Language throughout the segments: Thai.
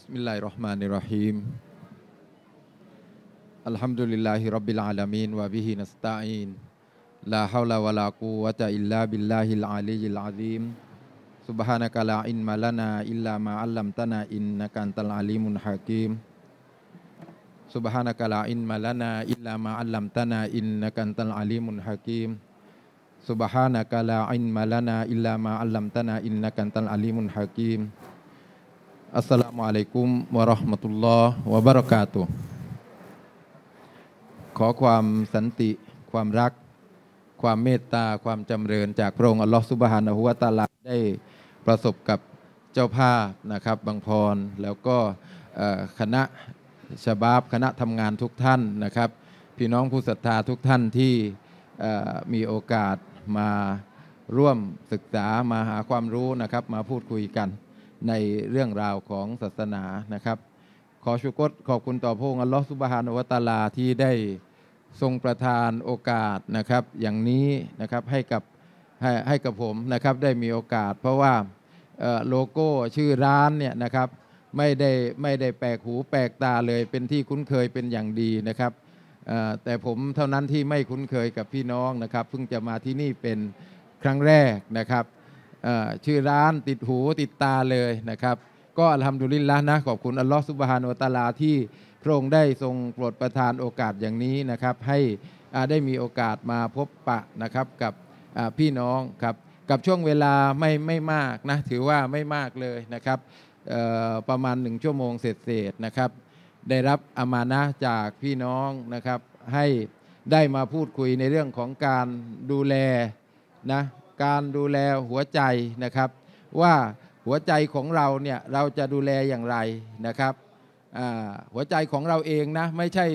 Bismillahirrahmanirrahim. Alhamdulillahi rabbil alamin wa bihi nasta'in. La haula wa la quwata illa billahil aliyyil azim. Subhanaka la ilma lana illa ma 'allamtana innaka antal alimul hakim. Subhanaka la ilma lana illa ma 'allamtana innaka antal alimul hakim. Subhanaka la ilma lana illa ma 'allamtana innaka antal alimul hakim. อัส a ลามุอะลัยกุมวะราะห์มะตุลลอฮ์วะบะเราะกาตุขอความสันติความรัก ความเมตตาความจำเริญจากพระองค์อัลลอฮฺสุบฮานะฮุวะตาลาได้ประสบกับเจ้าภาพนะครับบางพรแล้วก็คณะฉบาบคณะทำงานทุกท่านนะครับพี่น้องผู้ศรัทธาทุกท่านที่มีโอกาสมาร่วมศึกษามาหาความรู้นะครับมาพูดคุยกันในเรื่องราวของศาสนานะครับ ขอชุกตขอบคุณต่อพระองค์อัลลอฮฺสุบฮานอวตาลาที่ได้ทรงประทานโอกาสนะครับ อย่างนี้นะครับให้กับให้ให้กับผมนะครับได้มีโอกาส เพราะว่าโลโก้ชื่อร้านเนี่ยนะครับ ไม่ได้ไม่ได้แปลกหูแปลกตาเลยเป็นที่คุ้นเคยเป็นอย่างดีนะครับแต่ผมเท่านั้นที่ไม่คุ้นเคยกับพี่น้องนะครับเพิ่งจะมาที่นี่เป็นครั้งแรกนะครับชื่อร้านติดหูติดตาเลยนะครับ ก็ทำดุลินละนะ ขอบคุณอัลลอฮฺสุบฮานอตาลาที่พระองค์ได้ทรงโปรดประทานโอกาสอย่างนี้นะครับ ให้ได้มีโอกาสมาพบปะนะครับกับพี่น้องครับกับช่วงเวลาไม่ไม่มากนะ ถือว่าไม่มากเลยนะครับ ประมาณหนึ่งชั่วโมงเสรศษๆนะครับ ได้รับอามานะจากพี่น้องนะครับ ให้ได้มาพูดคุยในเรื่องของการดูแลนะการดูแลหัวใจนะครับว่าหัวใจของเราเนี่ยเราจะดูแลอย่างไรนะครับหัวใจของเราเองนะไม่ใช่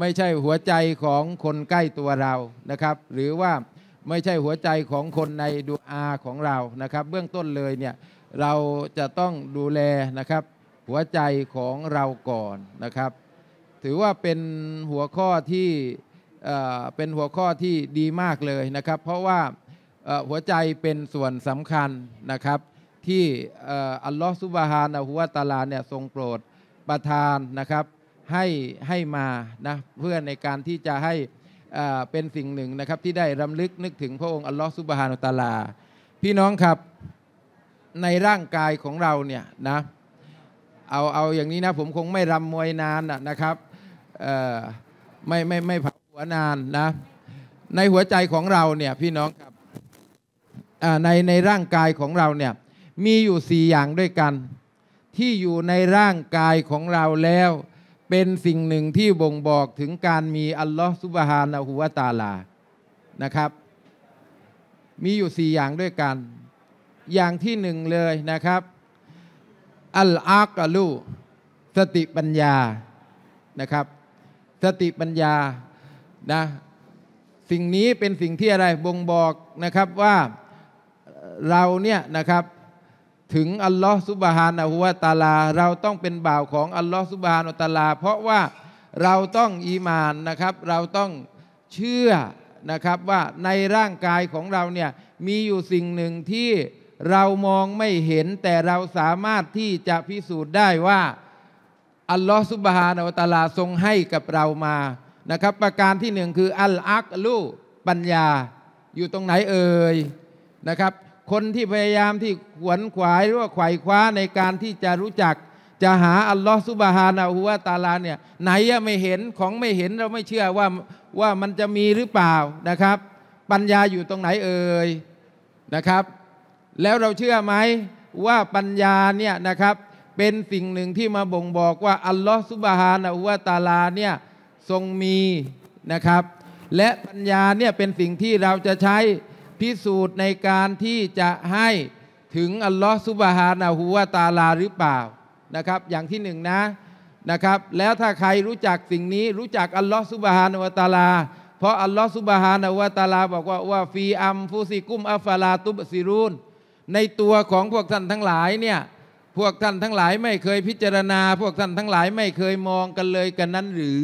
ไม่ใช่หัวใจของคนใกล้ตัวเรานะครับหรือว่าไม่ใช่หัวใจของคนในดูอาของเรานะครับ เบื้องต้นเลยเนี่ยเราจะต้องดูแลนะครับหัวใจของเราก่อนนะครับ ถือว่าเป็นหัวข้อที่เป็นหัวข้อที่ดีมากเลยนะครับ เพราะว่าหัวใจเป็นส่วนสำคัญนะครับที่อัลลอฮฺซุบฮานะฮุวาตาลาเนี่ยทรงโปรดประทานนะครับให้ให้มานะเพื่อในการที่จะให้เป็นสิ่งหนึ่งนะครับ ที่ได้รำลึกนึกถึงพระองค์อัลลอฮฺซุบฮานุตาลาพี่น้องครับในร่างกายของเราเนี่ยนะเอาเอาอย่างนี้นะ ผมคงไม่รำมวยนานนะครับ ไม่ไม่ไม่ผันัวนานนะ ในหัวใจของเราเนี่ยพี่น้องครับในในร่างกายของเราเนี่ย มีอยู่สี่อย่างด้วยกัน ที่อยู่ในร่างกายของเราแล้ว เป็นสิ่งหนึ่งที่บ่งบอกถึงการมีอัลลอฮฺสุบฮานะฮูวาตาลา นะครับ มีอยู่สี่อย่างด้วยกัน อย่างที่หนึ่งเลยนะครับอัลอากัลู สติปัญญานะครับ สติปัญญานะสิ่งนี้เป็นสิ่งที่อะไรบ่งบอกนะครับว่าเราเนี่ยนะครับถึงอัลลอฮ์สุบฮานะฮุวาตาลา เราต้องเป็นบ่าวของอัลลอฮ์สุบฮานะตาลา เพราะว่าเราต้องอีมานนะครับ เราต้องเชื่อนะครับว่าในร่างกายของเราเนี่ยมีอยู่สิ่งหนึ่งที่เรามองไม่เห็น แต่เราสามารถที่จะพิสูจน์ได้ว่า อัลลอฮ์สุบฮานะตาลาทรงให้กับเรามานะครับ ประการที่หนึ่งคืออัลอักลูปัญญา อยู่ตรงไหนเอ่ยนะครับคนที่พยายามที่ขวนขวายหรือว่าไขว่คว้าในการที่จะรู้จักจะหาอัลลอฮฺซุบฮานาหูวาตาลาเนี่ยไหนไม่เห็นของไม่เห็นเราไม่เชื่อว่าว่ามันจะมีหรือเปล่านะครับ ปัญญาอยู่ตรงไหนเอ่ยนะครับแล้วเราเชื่อไหมว่าปัญญาเนี่ยนะครับเป็นสิ่งหนึ่งที่มาบ่งบอกว่าอัลลอฮฺซุบฮานะอูวาตาลาเนี่ยทรงมีนะครับ และปัญญาเนี่ยเป็นสิ่งที่เราจะใช้พิสูจน์ในการที่จะให้ถึงอัลลอฮฺซุบฮานาหูวาตาลาหรือเปล่านะครับ อย่างที่หนึ่งนะนะครับ แล้วถ้าใครรู้จักสิ่งนี้รู้จักอัลลอฮฺซุบฮานาวตาลาเพราะอัลลอฮฺซุบฮานาวตาลาบอกว่าว่าฟีอัมฟูซิกุมอัฟลาตุบซิรูนในตัวของพวกท่านทั้งหลายเนี่ยพวกท่านทั้งหลายไม่เคยพิจารณา พวกท่านทั้งหลายไม่เคยมองกันเลยกันนั้นหรือ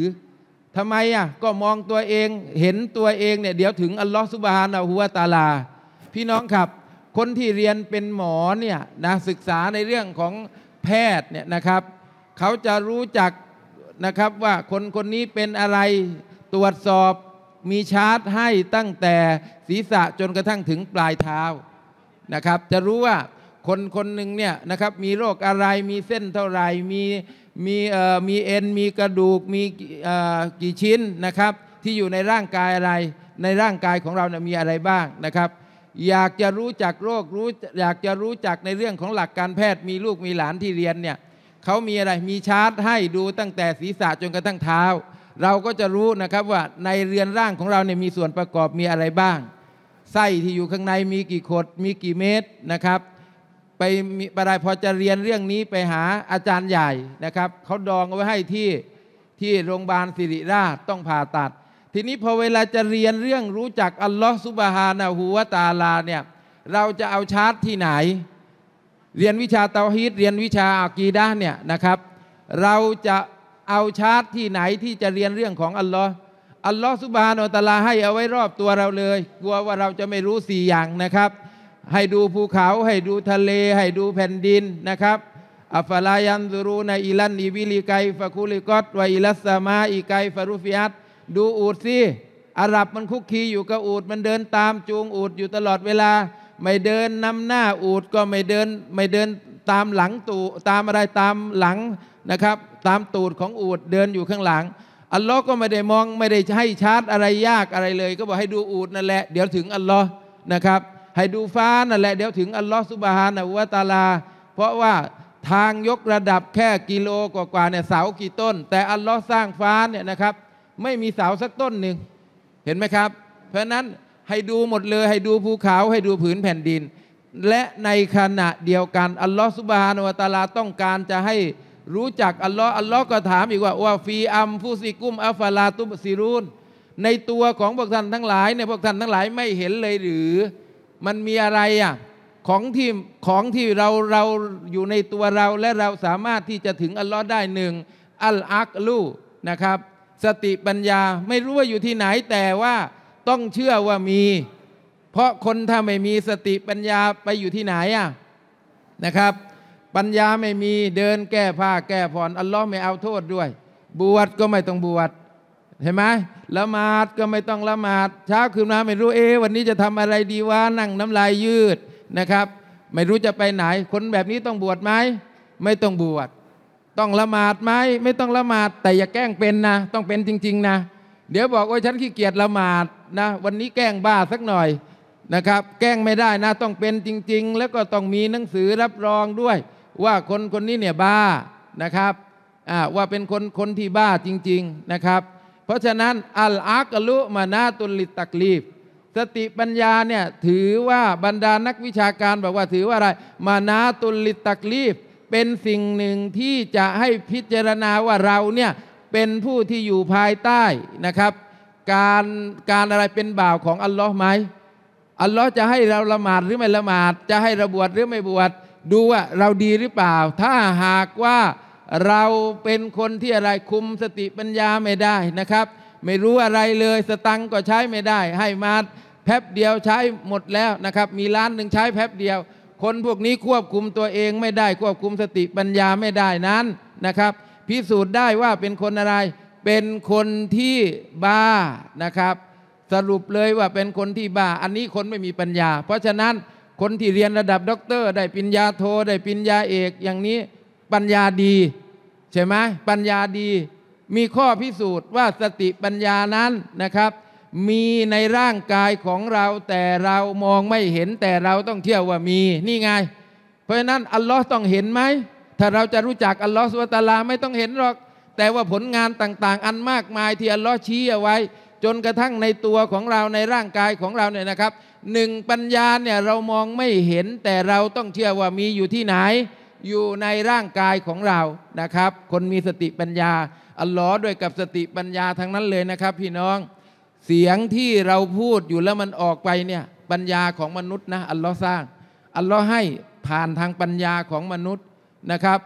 ทำไมอ่ะก็มองตัวเองเห็นตัวเองเนี่ยเดี๋ยวถึง อัลลอฮฺสุบฮานะฮุวาตาลา พี่น้องครับ คนที่เรียนเป็นหมอเนี่ยนะศึกษาในเรื่องของแพทย์เนี่ยนะครับ เขาจะรู้จักนะครับว่าคนคนนี้เป็นอะไรตรวจสอบมีชาร์ตให้ตั้งแต่ศีรษะจนกระทั่งถึงปลายเท้านะครับ จะรู้ว่าคนคนหนึ่งเนี่ยนะครับมีโรคอะไรมีเส้นเท่าไรมีมีมีเอ็นมีกระดูกมีกี่ชิ้นนะครับ ที่อยู่ในร่างกายอะไร ในร่างกายของเรานะมีอะไรบ้างนะครับ อยากจะรู้จักโรครู้อยากจะรู้จักในเรื่องของหลักการแพทย์ มีลูกมีหลานที่เรียนเนี่ยเขามีอะไรมีชาร์ตให้ดูตั้งแต่ศีรษะจนกระทั่งเท้า เราก็จะรู้นะครับว่าในเรือนร่างของเราเนี่ยมีส่วนประกอบมีอะไรบ้างไส้ที่อยู่ข้างในมีกี่ขดมีกี่เม็ดนะครับไปไปรดายพอจะเรียนเรื่องนี้ไปหาอาจารย์ใหญ่นะครับเขาดองเอาไว้ให้ที่ที่โรงพยาบาลสิริราชต้องผ่าตัด ทีนี้พอเวลาจะเรียนเรื่องรู้จักอัลลอฮ์สุบฮานะฮูวาตาลาเนี่ยเราจะเอาชาร์ตที่ไหน เรียนวิชาเตาฮีดเรียนวิชาอากีดะเนี่ยนะครับเราจะเอาชาร์ตที่ไหนที่จะเรียนเรื่องของอัลลอฮ์อัลลอฮ์สุบฮานะตาลาให้เอาไว้รอบตัวเราเลย กลัวว่าเราจะไม่รู้สี่อย่างนะครับให้ดูภูเขาให้ดูทะเล ให้ดูแผ่นดินนะครับอัฟลายันซูรูในอิลันอิวิลิไกฟะคุลิกอตวอิลัสมาอีไกฟารุฟิอัตดูอูดสิอาหรับมันคุกคีอยู่กับอูดมันเดินตามจูงอูดอยู่ตลอดเวลา ไม่เดินนำหน้าอูดก็ไม่เดินไม่เดินตามหลังตูตามอะไรตามหลังนะครับ ตามตูดของอูดเดินอยู่ข้างหลัง อัลลอฮ์ก็ไม่ได้มองไม่ได้ให้ชาร์จอะไรยากอะไรเลย ก็บอกให้ดูอูดนั่นแหละเดี๋ยวถึงอัลลอฮ์นะครับให้ดูฟ้านั่นแหละเดี๋ยวถึงอัลลอฮฺสุบฮานะวะตาลา เพราะว่าทางยกระดับแค่กิโลกว่าๆเนี่ยเสากี่ต้น แต่อัลลอฮ์สร้างฟ้าเนี่ยนะครับ ไม่มีเสาสักต้นหนึ่ง เห็นไหมครับ เพราะนั้นให้ดูหมดเลยให้ดูภูเขาให้ดูผืนแผ่นดิน และในขณะเดียวกัน อัลลอฮ์สุบฮานวตาลาต้องการจะให้รู้จักอัลลอฮ์อัลลอฮ์ก็ถามอีกว่าว่าฟี อัมฟุซิกุมอัฟลาตุบซิรุนในตัวของพวกท่านทั้งหลายเนี่ยพวกท่านทั้งหลายไม่เห็นเลยหรือมันมีอะไรอ่ะของที่ของที่เราเราอยู่ในตัวเราและเราสามารถที่จะถึงอัลลอฮ์ได้หนึ่งอัลอักลูนะครับ สติปัญญาไม่รู้ว่าอยู่ที่ไหนแต่ว่าต้องเชื่อว่ามี เพราะคนถ้าไม่มีสติปัญญาไปอยู่ที่ไหนอ่ะนะครับ ปัญญาไม่มีเดินแก้ผ้าแก้ผ่อนอัลลอฮ์ไม่เอาโทษด้วยบวชก็ไม่ต้องบวชใช่ไหมละหมาดก็ไม่ต้องละหมาดเช้าคืนมาไม่รู้ เอวันนี้จะทำอะไรดีวะ นั่งน้ำลายยืดนะครับ ไม่รู้จะไปไหน คนแบบนี้ต้องบวชไหมไม่ต้องบวช ต้องละหมาดไหม ไม่ต้องละหมาด แต่อย่าแกล้งเป็นนะ ต้องเป็นจริง ๆ นะ เดี๋ยวบอกว่าฉันขี้เกียจละหมาดนะ วันนี้แกล้งบ้าสักหน่อยนะครับ แกล้งไม่ได้นะ ต้องเป็นจริง ๆ แล้วก็ต้องมีหนังสือรับรองด้วย ว่าคนคนนี้เนี่ยบ้านะครับ ว่าเป็นคนคนที่บ้าจริง ๆนะครับเพราะฉะนั้นอัลอักลุมานาตุลิตักลีฟสติปัญญาเนี่ยถือว่าบรรดานักวิชาการบอกว่าถือว่าอะไรมานาตุลิตักลีฟเป็นสิ่งหนึ่งที่จะให้พิจารณาว่าเราเนี่ย เป็นผู้ที่อยู่ภายใต้นะครับ การการอะไรเป็นบ่าวของอัลลอฮ์ไหมอัลลอฮ์จะให้เราละหมาดหรือไม่ละหมาด จะให้เราบวชหรือไม่บวชดูว่าเราดีหรือเปล่า ถ้าหากว่าเราเป็นคนที่อะไรคุมสติปัญญาไม่ได้นะครับ ไม่รู้อะไรเลยสตังก็ใช้ไม่ได้ให้มาแป๊บเดียวใช้หมดแล้วนะครับ มีล้านหนึ่งใช้แป๊บเดียว คนพวกนี้ควบคุมตัวเองไม่ได้ควบคุมสติปัญญาไม่ได้นั้นนะครับพิสูจน์ได้ว่าเป็นคนอะไรเป็นคนที่บ้านะครับ สรุปเลยว่าเป็นคนที่บ้า อันนี้คนไม่มีปัญญา เพราะฉะนั้นคนที่เรียนระดับด็อกเตอร์ ได้ปริญญาโทได้ปริญญาเอกอย่างนี้ปัญญาดี ใช่ไหมปัญญาดี มีข้อพิสูจน์ว่าสติปัญญานั้นนะครับ มีในร่างกายของเรา แต่เรามองไม่เห็นแต่เราต้องเที่ยวว่ามี นี่ไงเพราะฉะนั้นอัลลอฮ์ต้องเห็นไหมถ้าเราจะรู้จักอัลลอฮ์สุตาลาไม่ต้องเห็นหรอก แต่ว่าผลงานต่างๆ อันมากมายที่อัลลอฮ์ชี้เอาไว้ จนกระทั่งในตัวของเราในร่างกายของเราเนี่ยนะครับหนึ่งปัญญาเนี่ยเรามองไม่เห็นแต่เราต้องเชื่อว่ามีอยู่ที่ไหนอยู่ในร่างกายของเรานะครับ คนมีสติปัญญา อัลลอฮ์ด้วยกับสติปัญญาทั้งนั้นเลยนะครับพี่น้อง เสียงที่เราพูดอยู่แล้วมันออกไปเนี่ย ปัญญาของมนุษย์นะอัลลอฮ์สร้าง อัลลอฮ์ให้ผ่านทางปัญญาของมนุษย์นะครับ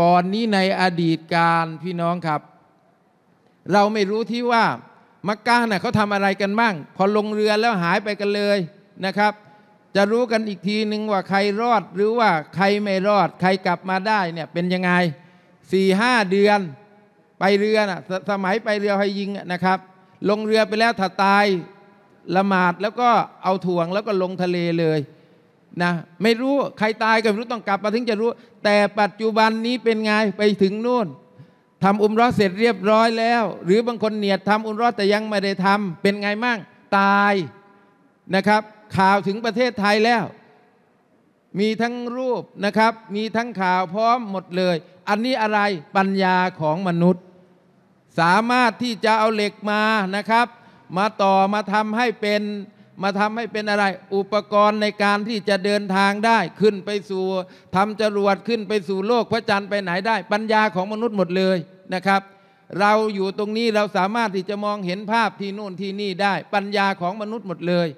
ก่อนนี้ในอดีตการพี่น้องครับ เราไม่รู้ที่ว่า มักกะนะ่ะเขาทำอะไรกันบ้าง พอลงเรือแล้วหายไปกันเลยนะครับจะรู้กันอีกทีหนึ่งว่าใครรอดหรือว่าใครไม่รอด ใครกลับมาได้เนี่ยเป็นยังไงสี่ห้าเดือน ไปเรือนะสสมัยไปเรือพยิงนะครับ ลงเรือไปแล้วถ้าตายละหมาดแล้วก็เอาถ่วงแล้วก็ลงทะเลเลยนะไม่รู้ใครตายก็ไม่รู้ต้องกลับมาถึงจะรู้ แต่ปัจจุบันนี้เป็นไงไปถึงนู่นทำอุมรอดเสร็จเรียบร้อยแล้ว หรือบางคนเนียดทำอุมรอดแต่ยังไม่ได้ทำเป็นไงมั่งตายนะครับข่าวถึงประเทศไทยแล้ว มีทั้งรูปนะครับ มีทั้งข่าวพร้อมหมดเลย อันนี้อะไร ปัญญาของมนุษย์ สามารถที่จะเอาเหล็กมานะครับ มาต่อมาทำให้เป็น มาทำให้เป็นอะไร อุปกรณ์ในการที่จะเดินทางได้ขึ้นไปสู่ทำจรวดขึ้นไปสู่โลก พระจันทร์ไปไหนได้ ปัญญาของมนุษย์หมดเลยนะครับ เราอยู่ตรงนี้เราสามารถที่จะมองเห็นภาพที่นู่นที่นี่ได้ ปัญญาของมนุษย์หมดเลย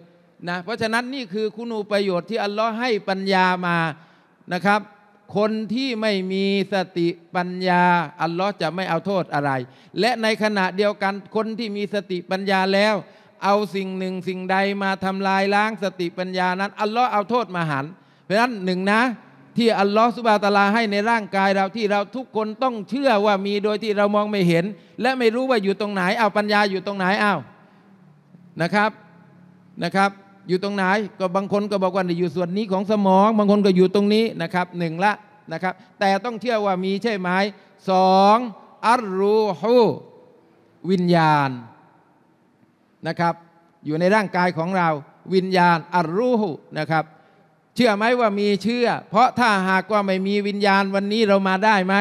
นะเพราะฉะนั้นนี่คือคุณูประโยชน์ที่อัลลอฮ์ให้ปัญญามานะครับ คนที่ไม่มีสติปัญญา อัลลอฮ์จะไม่เอาโทษอะไร และในขณะเดียวกันคนที่มีสติปัญญาแล้ว เอาสิ่งหนึ่งสิ่งใดมาทำลายล้างสติปัญญานั้น อัลลอฮ์เอาโทษมาหันเพราะฉะนั้นหนึ่งนะ ที่อัลลอฮ์สุบะตาลาให้ในร่างกายเราที่เราทุกคนต้องเชื่อว่ามีโดยที่เรามองไม่เห็น และไม่รู้ว่าอยู่ตรงไหนเอาปัญญาอยู่ตรงไหนเอานะครับนะครับอยู่ตรงไหนก็บางคนก็บอกว่าอยู่ส่วนนี้ของสมอง บางคนก็อยู่ตรงนี้นะครับหนึ่งละนะครับ แต่ต้องเชื่อว่ามีใช่ไหมสองอารูหูวิญญาณนะครับ อยู่ในร่างกายของเรา วิญญาณอารูหูนะครับ เชื่อไหมว่ามีเชื่อ เพราะถ้าหากว่าไม่มีวิญญาณวันนี้เรามาได้ไหม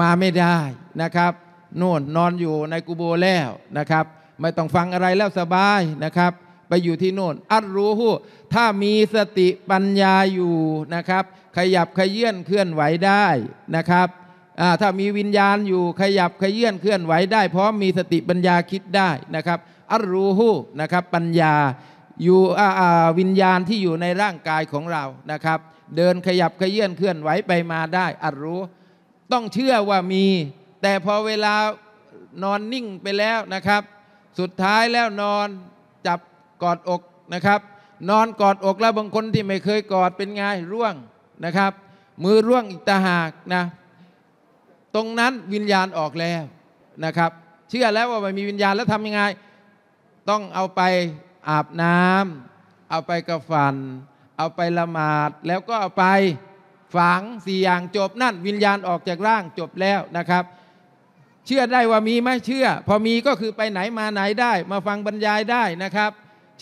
มาไม่ได้นะครับโน่นนอนอยู่ในกูโบแล้วนะครับ ไม่ต้องฟังอะไรแล้วสบายนะครับไปอยู่ที่โน่นอัรู้หูถ้ามีสติปัญญาอยู่นะครับ ขยับขยื่นเคลื่อนไหวได้นะครับ ถ้ามีวิญญาณอยู่ขยับขยื่นเคลื่อนไหวได้พร้อมมีสติปัญญาคิดได้นะครับอัรู้หูนะครับ ปัญญาอยู่วิญญาณที่อยู่ในร่างกายของเรา นะครับ เดินขยับขยื่นเคลื่อนไหวไปมาได้อัรู้ ต้องเชื่อว่ามี แต่พอเวลานอนนิ่งไปแล้วนะครับ สุดท้ายแล้วนอนกอดอกนะครับ นอนกอดอกแล้วบางคนที่ไม่เคยกอดเป็นไง ร่วงนะครับ มือร่วงอีกตาหากนะ ตรงนั้นวิญญาณออกแล้วนะครับ เชื่อแล้วว่ามันมีวิญญาณแล้วทำยังไงต้องเอาไปอาบน้ำเอาไปกระฝันเอาไปละหมาดแล้วก็เอาไปฝังสี่อย่าง จบนั่น วิญญาณออกจากร่างจบแล้วนะครับ เชื่อได้ว่ามีไหมเชื่อพอมีก็คือไปไหนมาไหนได้ มาฟังบรรยายได้นะครับ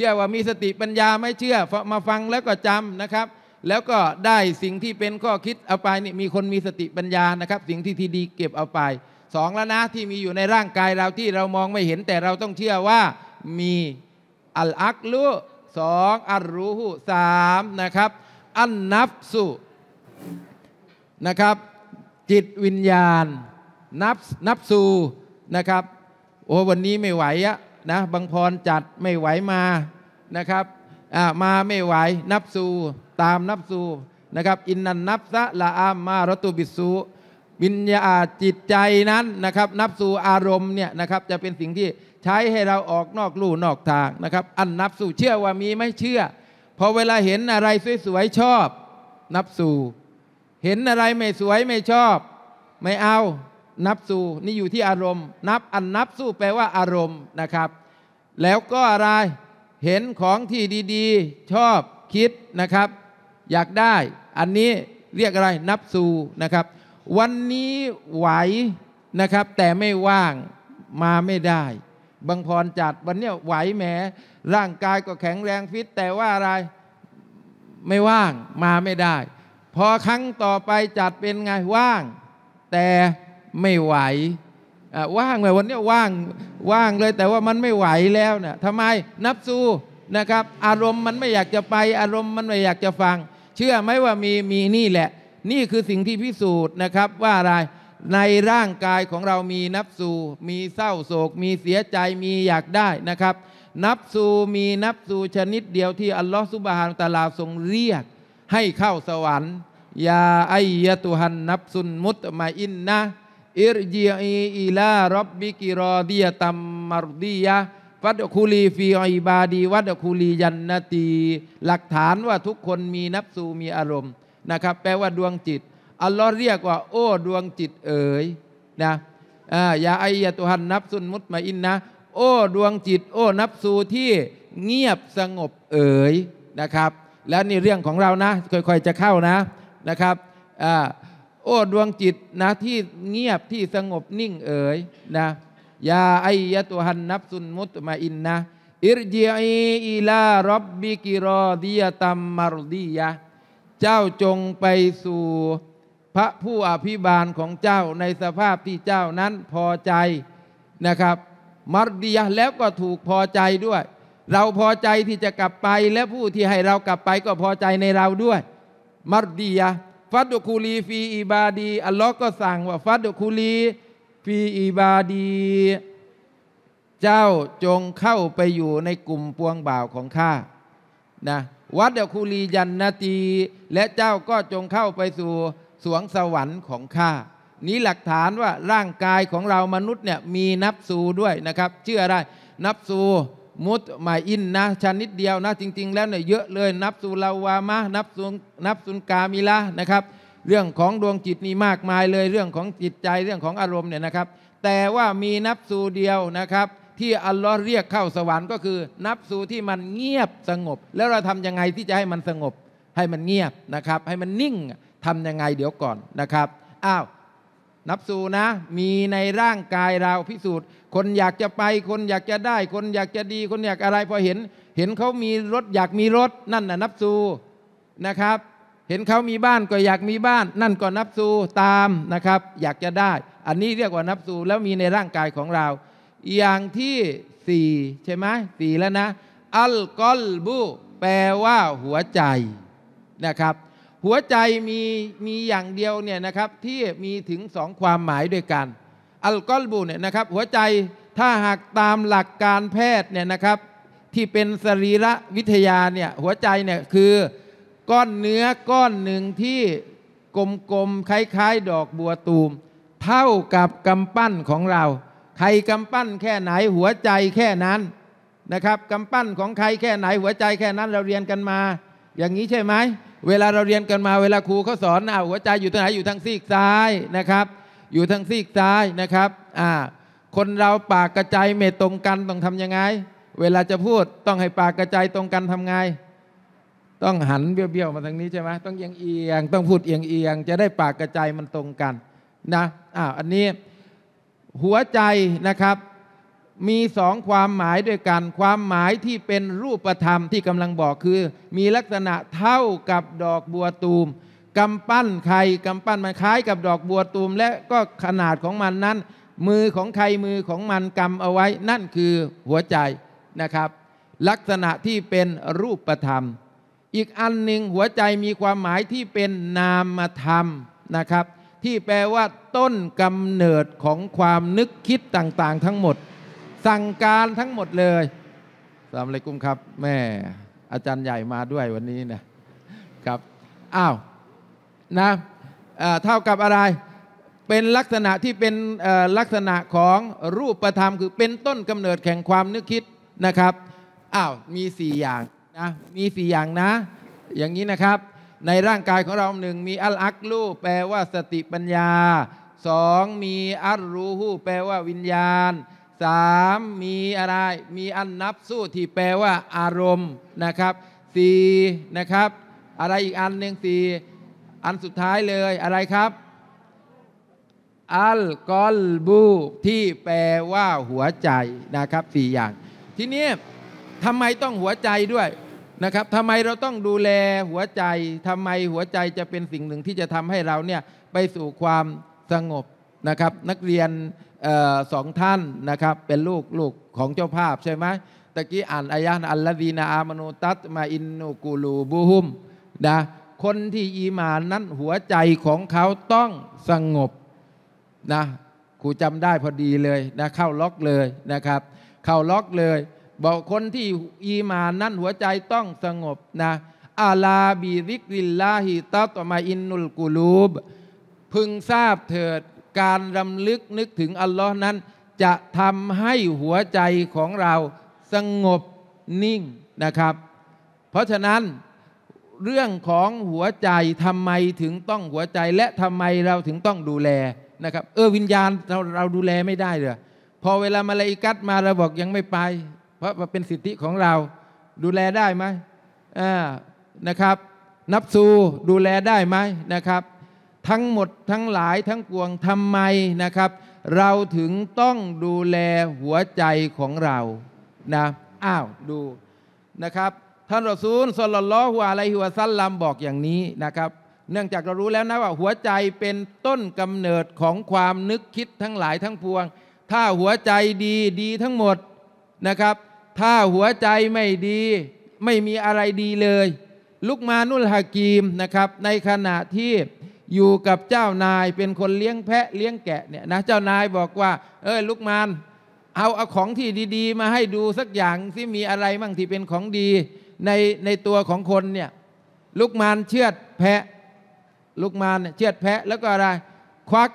เชื่อว่ามีสติปัญญาไม่เชื่อมาฟังแล้วก็จำนะครับ แล้วก็ได้สิ่งที่เป็นข้อคิดเอาไปนี่มีคนมีสติปัญญานะครับ สิ่งที่ที่ดีเก็บเอาไปสองแล้วนะที่มีอยู่ในร่างกายเราที่เรามองไม่เห็นแต่เราต้องเชื่อว่ามีอัลอักลุสองอัลรูหูสามนะครับ อันนับสุนะครับ จิตวิญญาณ นับนับสูนะครับโอ้วันนี้ไม่ไหวอะนะบางพรจัดไม่ไหวมานะครับมาไม่ไหว นับสูตามนับสูนะครับ อินนันนับสะละอามารตุบิสูวิญญาจิตใจนั้นนะครับ นับสู่อารมณ์เนี่ยนะครับจะเป็นสิ่งที่ใช้ให้เราออกนอกลู่นอกทางนะครับ อันนับสู่เชื่อว่ามีไม่เชื่อพอเวลาเห็นอะไรสวยๆชอบ นับสู่เห็นอะไรไม่สวยไม่ชอบ ไม่เอานับสู่นี่อยู่ที่อารมณ์ นับอันนับสู้แปลว่าอารมณ์นะครับ แล้วก็อะไรเห็นของที่ดี ๆ ชอบคิดนะครับ อยากได้ อันนี้เรียกอะไรนับสู่นะครับ วันนี้ไหวนะครับ แต่ไม่ว่างมาไม่ได้บางพรจัดวันเนี้ยไหวแหมร่างกายก็แข็งแรงฟิต แต่ว่าอะไร ไม่ว่างมาไม่ได้ พอครั้งต่อไปจัดเป็นไงว่าง แต่ไม่ไหว ว่างเลยวันนี้ว่างว่าง เลย แต่ว่ามันไม่ไหวแล้วนะ่ะทำไมนับสู้นะครับ อารมณ์มันไม่อยากจะไปอารมณ์มันไม่อยากจะฟัง เชื่อไหมว่ามีมีนี่แหละ นี่คือสิ่งที่พิสูจน์นะครับ ว่าอะไรในร่างกายของเรามีนับสู มีเศร้าโศก มีเสียใจมีอยากได้นะครับ นับสูมีนับสูชนิดเดียวที่อัลลอฮฺสุบฮานตาลาทรงเรียก ให้เข้าสวรรค์ยาไอยะตุหันนับสุนมุตมาอินนะอิรจีอีอลารับบิกิรอดียตัมมารดียะวัดคูลีฟีอิบาดีวัดคูลียันนตี หลักฐานว่าทุกคนมีนับสูมีอารมณ์นะครับ แปลว่าดวงจิต อัลลอฮ์เรียกว่าโอ้ดวงจิต เอ๋ยนะอย่าไอยาตุหันนับสุนมุตมาอินนะ โอ้ดวงจิตโอ้นับสูที่เงียบสงบเอ๋ยนะครับ แล้ว นี่เรื่องของเรานะ ค่อยๆ จะเข้านะนะครับโอ้ดวงจิตนะที่เงียบที่สงบนิ่งเอ๋ยนะยาไอยะตุหันนับสุนมุตมาอินนะอิรจีอีลารบบิกิรอดียตัมมารดียะเจ้าจงไปสู่ พระผู้อภิบาลของเจ้าในสภาพที่เจ้านั้นพอใจนะครับมารดียะแล้วก็ถูกพอใจด้วย เราพอใจที่จะกลับไปและผู้ที่ให้เรากลับไปก็พอใจในเราด้วยมารดียะฟัดดุคูลีฟีอีบาดีอัลลอฮ์ก็สั่งว่าฟัดดุคูลีฟีอีบาดี เจ้าจงเข้าไปอยู่ในกลุ่มปวงบ่าวของข้านะวัดเดคูลียันนาตี และเจ้าก็จงเข้าไปสู่สวงสวรรค์ของข้า นี้หลักฐานว่าร่างกายของเรามนุษย์เนี่ยมีนับสูด้วยนะครับ เชื่อได้นับสูมุดมาอินนะชนิดเดียวนะจริงๆแล้วเนี่ยเยอะเลยนับสุลาวามะนับสุนับสุนกามิละนะครับ เรื่องของดวงจิตนี่มากมายเลยเรื่องของจิตใจเรื่องของอารมณ์เนี่ยนะครับแต่ว่ามีนับสูเดียวนะครับที่อัลลอฮ์เรียกเข้าสวรรค์ก็คือ นับสูที่มันเงียบสงบ แล้วเราทํำยังไงที่จะให้มันสงบ ให้มันเงียบนะครับให้มันนิ่งทํำยังไงเดี๋ยวก่อนนะครับ อ้าวนับสูนะ มีในร่างกายเราพิสูจน์คนอยากจะไปคนอยากจะได้คนอยากจะดีคนอยากอะไรพอเห็น เห็นเขามีรถ อยากมีรถ นั่นน่ะนับสูนะครับ เห็นเขามีบ้านก็อยากมีบ้าน นั่นก็นับสูตามนะครับ อยากจะได้ อันนี้เรียกว่านับสูแล้วมีในร่างกายของเราอย่างที่สี่ใช่ไหมสี่แล้วนะอัลกอลบูแปลว่าหัวใจนะครับ หัวใจมีมีอย่างเดียวเนี่ยนะครับที่มีถึงสองความหมายด้วยกันอัลกอลบูเนี่ยนะครับ หัวใจถ้าหากตามหลักการแพทย์เนี่ยนะครับ ที่เป็นสรีระวิทยาเนี่ยหัวใจเนี่ยคือก้อนเนื้อก้อนหนึ่งที่กลมๆคล้ายๆดอกบัวตูม เท่ากับกำปั้นของเรา ใครกำปั้นแค่ไหนหัวใจแค่นั้นนะครับกำปั้นของใครแค่ไหนหัวใจแค่นั้นเราเรียนกันมา อย่างนี้ใช่ไหมเวลาเราเรียนกันมาเวลาครูเขาสอนเอาหัวใจอยู่ตรงไหนอยู่ทางซีกซ้ายนะครับอยู่ทางซีกซ้ายนะครับ อ่า คนเราปากกระจายเมตตรงกันต้องทํำยังไง เวลาจะพูดต้องให้ปากกระจายตรงกันทำไง ต้องหันเบี้ยวๆมาทางนี้ใช่ไหมต้องเอียงเอียง ต้องพูดเอียงเอียงจะได้ปากกระจายมันตรงกันนะอ้าวอันนี้หัวใจนะครับ มีสองความหมายด้วยกัน ความหมายที่เป็นรูปธรรมที่กำลังบอกคือ มีลักษณะเท่ากับดอกบัวตูมกำปั้นไข่กำปั้นมัน คล้ายกับดอกบัวตูมและก็ขนาดของมันนั้น มือของใครมือของมันกำเอาไว้ นั่นคือหัวใจนะครับ ลักษณะที่เป็นรูปธรรม อีกอันหนึ่งหัวใจมีความหมายที่เป็นนามธรรมนะครับ ที่แปลว่าต้นกำเนิดของความนึกคิดต่างๆ ทั้งหมด สั่งการทั้งหมดเลยสามเลยกุ้มครับ แม่ อาจารย์ใหญ่มาด้วยวันนี้นะครับอ้าวนะเท่ากับอะไร เป็นลักษณะที่เป็นลักษณะของรูปธรรมคือเป็นต้นกำเนิดแห่งความนึกคิดนะครับ อ้าว มีสี่อย่างนะมีสี่อย่างนะ อย่างนี้นะครับ ในร่างกายของเราหนึ่งมีอัลอักลู แปลว่าสติปัญญาสองมีอัลรูหูแปลว่าวิญญาณสามมีอะไรมีอันนับสู้ที่แปลว่า อารมณ์นะครับสี่นะครับอะไรอีกอันหนึ่งสี่อันสุดท้ายเลยอะไรครับอัลกอลบูที่แปลว่าหัวใจนะครับสี่อย่าง ทีนี้ทำไมต้องหัวใจด้วยนะครับทำไมเราต้องดูแลหัวใจทำไมหัวใจจะเป็นสิ่งหนึ่งที่จะทำให้เราเนี่ยไปสู่ความสงบนะครับ นักเรียนสองท่านนะครับ เป็นลูกลูกของเจ้าภาพใช่ไหมตะกี้อ่านอายะห์อัลลดีนาอามานุตัตมาอินนูกูลูบูฮุมนะคนที่อีมานนั้นหัวใจของเขาต้องสงบ นะครูจำได้พอดีเลยนะ เข้าล็อกเลยนะครับ เข้าล็อกเลยบอกคนที่อีมานนั้นหัวใจต้องสงบนะอาลาบีริกริลลาฮิตาตมาอินนุลกูลูบ พึงทราบเถิดการรำลึกนึกถึงอัลลอฮ์นั้น จะทำให้หัวใจของเราสงบนิ่งนะครับ เพราะฉะนั้นเรื่องของหัวใจทำไมถึงต้องหัวใจและทำไมเราถึงต้องดูแลนะครับ เออวิญญาณเราเราดูแลไม่ได้เลยพอเวลามาลาอิกัสมาเราบอกยังไม่ไป เพราะเป็นสิทธิของเราดูแลได้ไหมอ่านะครับ นับซูดูแลได้ไหมนะครับ ทั้งหมดทั้งหลายทั้งปวงทำไมนะครับ เราถึงต้องดูแลหัวใจของเรานะอ้าวดูนะครับท่านรอซูลสลลัลลฮุอะลัยฮิวะซัลลัมบอกอย่างนี้นะครับ เนื่องจากเรารู้แล้วนะว่าหัวใจเป็นต้นกำเนิดของความนึกคิดทั้งหลายทั้งปวง ถ้าหัวใจดีดีทั้งหมดนะครับ ถ้าหัวใจไม่ดีไม่มีอะไรดีเลย ลุกมานุลฮากีมนะครับ ในขณะที่อยู่กับเจ้านายเป็นคนเลี้ยงแพะเลี้ยงแกะเนี่ยนะ เจ้านายบอกว่า เอ้ย ลุกมาน เอาเอาของที่ดี ๆมาให้ดูสักอย่างที่มีอะไรบ้างที่เป็นของดีในในตัวของคนเนี่ยลูกมาน เชือดแพะ ลูกมานเชือดแพะ แล้วก็อะไร ควัก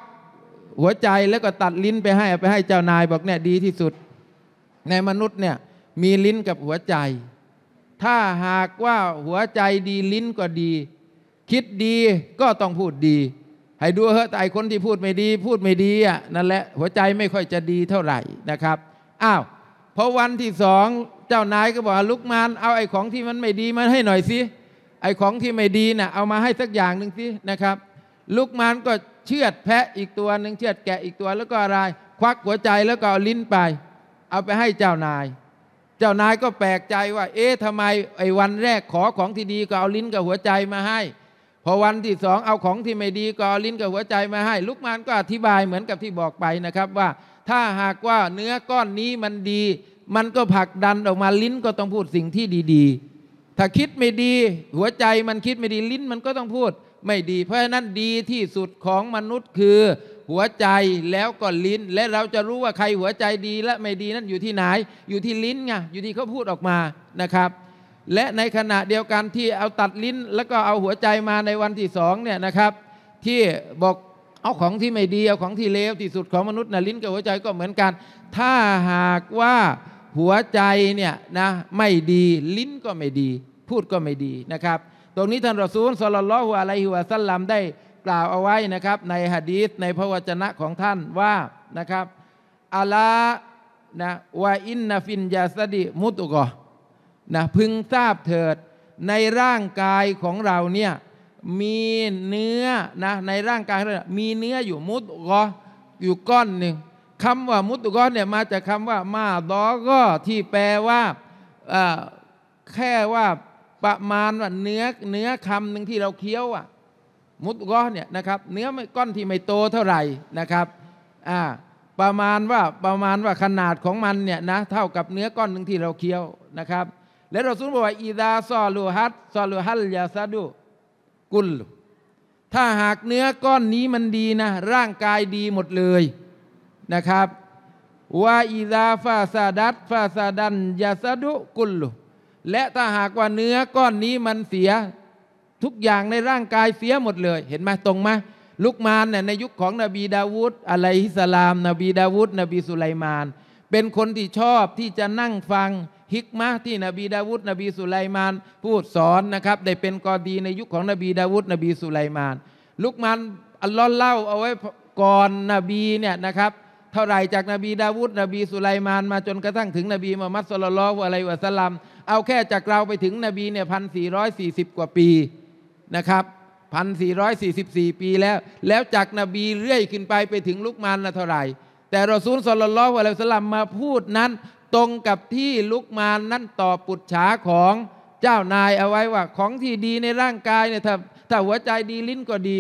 หัวใจแล้วก็ตัดลิ้นไปให้ไปให้เจ้านายบอกเนี่ยดีที่สุด ในมนุษย์เนี่ยมีลิ้นกับหัวใจ ถ้าหากว่าหัวใจดี ลิ้นก็ดี คิดดีก็ต้องพูดดี ให้ดูเฮ้แต่ไอคนที่พูดไม่ดี พูดไม่ดีอ่ะนั่นแหละหัวใจไม่ค่อยจะดีเท่าไหร่นะครับอ้าวพอวันที่สองเจ้านายก็บอกลุกมานเอาไอ้ของที่มันไม่ดีมาให้หน่อยสิไอ้ของที่ไม่ดีนะ่ะเอามาให้สักอย่างหนึ่งสินะครับ ลุกมานก็เชือดแพะอีกตัวหนึ่งเชือดแกะอีกตัวแล้วก็อะไร ควักหัวใจแล้วก็เอาลิ้นไป เอาไปให้เจ้านาย เจ้านายก็แปลกใจว่า เอ๊ะทำไมไอ้วันแรกขอของที่ดีก็เอาลิ้นกับหัวใจมาให้ พอวันที่สองเอาของที่ไม่ดี ก็เอาลิ้นกับหัวใจมาให้ ลุกมานก็อธิบายเหมือนกับที่บอกไปนะครับว่า ถ้าหากว่าเนื้อก้อนนี้มันดีมันก็ผลักดันออกมาลิ้นก็ต้องพูดสิ่งที่ดีๆ ถ้าคิดไม่ดีหัวใจมันคิดไม่ดีลิ้นมันก็ต้องพูดไม่ดี เพราะฉะนั้นดีที่สุดของมนุษย์คือหัวใจแล้วก็ลิ้น และเราจะรู้ว่าใครหัวใจดีและไม่ดีนั่นอยู่ที่ไหน อยู่ที่ลิ้นไงอยู่ที่เขาพูดออกมานะครับ และในขณะเดียวกันที่เอาตัดลิ้น แล้วก็เอาหัวใจมาในวันที่สองเนี่ยนะครับ ที่บอกเอาของที่ไม่ดีเอาของที่เลว ที่สุดของมนุษย์นะลิ้นกับหัวใจก็เหมือนกัน ถ้าหากว่าหัวใจเนี่ยนะไม่ดีลิ้นก็ไม่ดี พูดก็ไม่ดีนะครับ ตรงนี้ท่านรอซูลสลลัลฮุอะลัยฮวะสัลลัมได้กล่าวเอาไว้นะครับ ในฮะดีษในพระวจนะของท่านว่านะครับอัลานะวาอินนาฟินยาสดิมุตุกอนะพึงทราบเถิด ในร่างกายของเราเนี่ยมีเนื้อนะในร่างกายมีเนื้ออยู่มุตุกออยู่ก้อนหนึ่งคำว่ามุตุกอนเนี่ยมาจากคำว่า มาดอก็ที่แปลว่า แค่ว่าประมาณว่าเนื้อเนื้อคำหนึ่งที่เราเคี้ยวอ่ะมุตุกอนเนี่ยนะครับเนื้อก้อนที่ไม่โตเท่าไหร่นะครับอ่าประมาณว่าประมาณว่าขนาดของมันเนี่ยนะเท่ากับเนื้อก้อนหนึ่งที่เราเคี้ยวนะครับ แล้วเราสุนบอกว่าอีดาซอลูฮัตซอลูฮัลยาซาดูกุล ถ้าหากเนื้อก้อนนี้มันดีนะร่างกายดีหมดเลยนะครับว่าอิซาฟาซาดัตฟาซาดันยาซาดุกุลและถ้าหากว่าเนื้อก้อนนี้มันเสีย ทุกอย่างในร่างกายเสียหมดเลย เห็นไหมตรงไหมลุกมานเนี่ยในยุคของนบีดาวูดอะลรฮิสลาม นบีดาวูดนบีสุไลมาน เป็นคนที่ชอบที่จะนั่งฟังฮิกมะที่ นบีดาวูดนบีสุไลมานพูดสอนนะครับ ได้เป็นกอดีในยุคของนบีดาวูดนบีสุไลมาน ลุกมานอัลลอฮ์เล่าเอาไว้ก่อนนบีเนี่ยนะครับเท่าไรจากนบีดาวุฒนบีสุไลมานมาจนกระทั่งถึงนบีมุฮัมมัดสุลลัลอะไรวะสลัมเอาแค่จากเราไปถึงนบีเนี่ยพันสี่ร้อยสี่สิบกว่าปีนะครับพันสี่ร้อยสี่สิบสี่ปีแล้ว แล้วจากนบีเรื่อยขึ้นไปไปถึงลูกมานนะเท่าไรแต่รอซูลสุลลัลอะไรวะสลัมมาพูดนั้นตรงกับที่ลูกมานนั้นต่อปุจฉาของเจ้านายเอาไว้ว่าของที่ดีในร่างกายเนี่ยถ้าถ้าหัวใจดีลิ้นก็ดี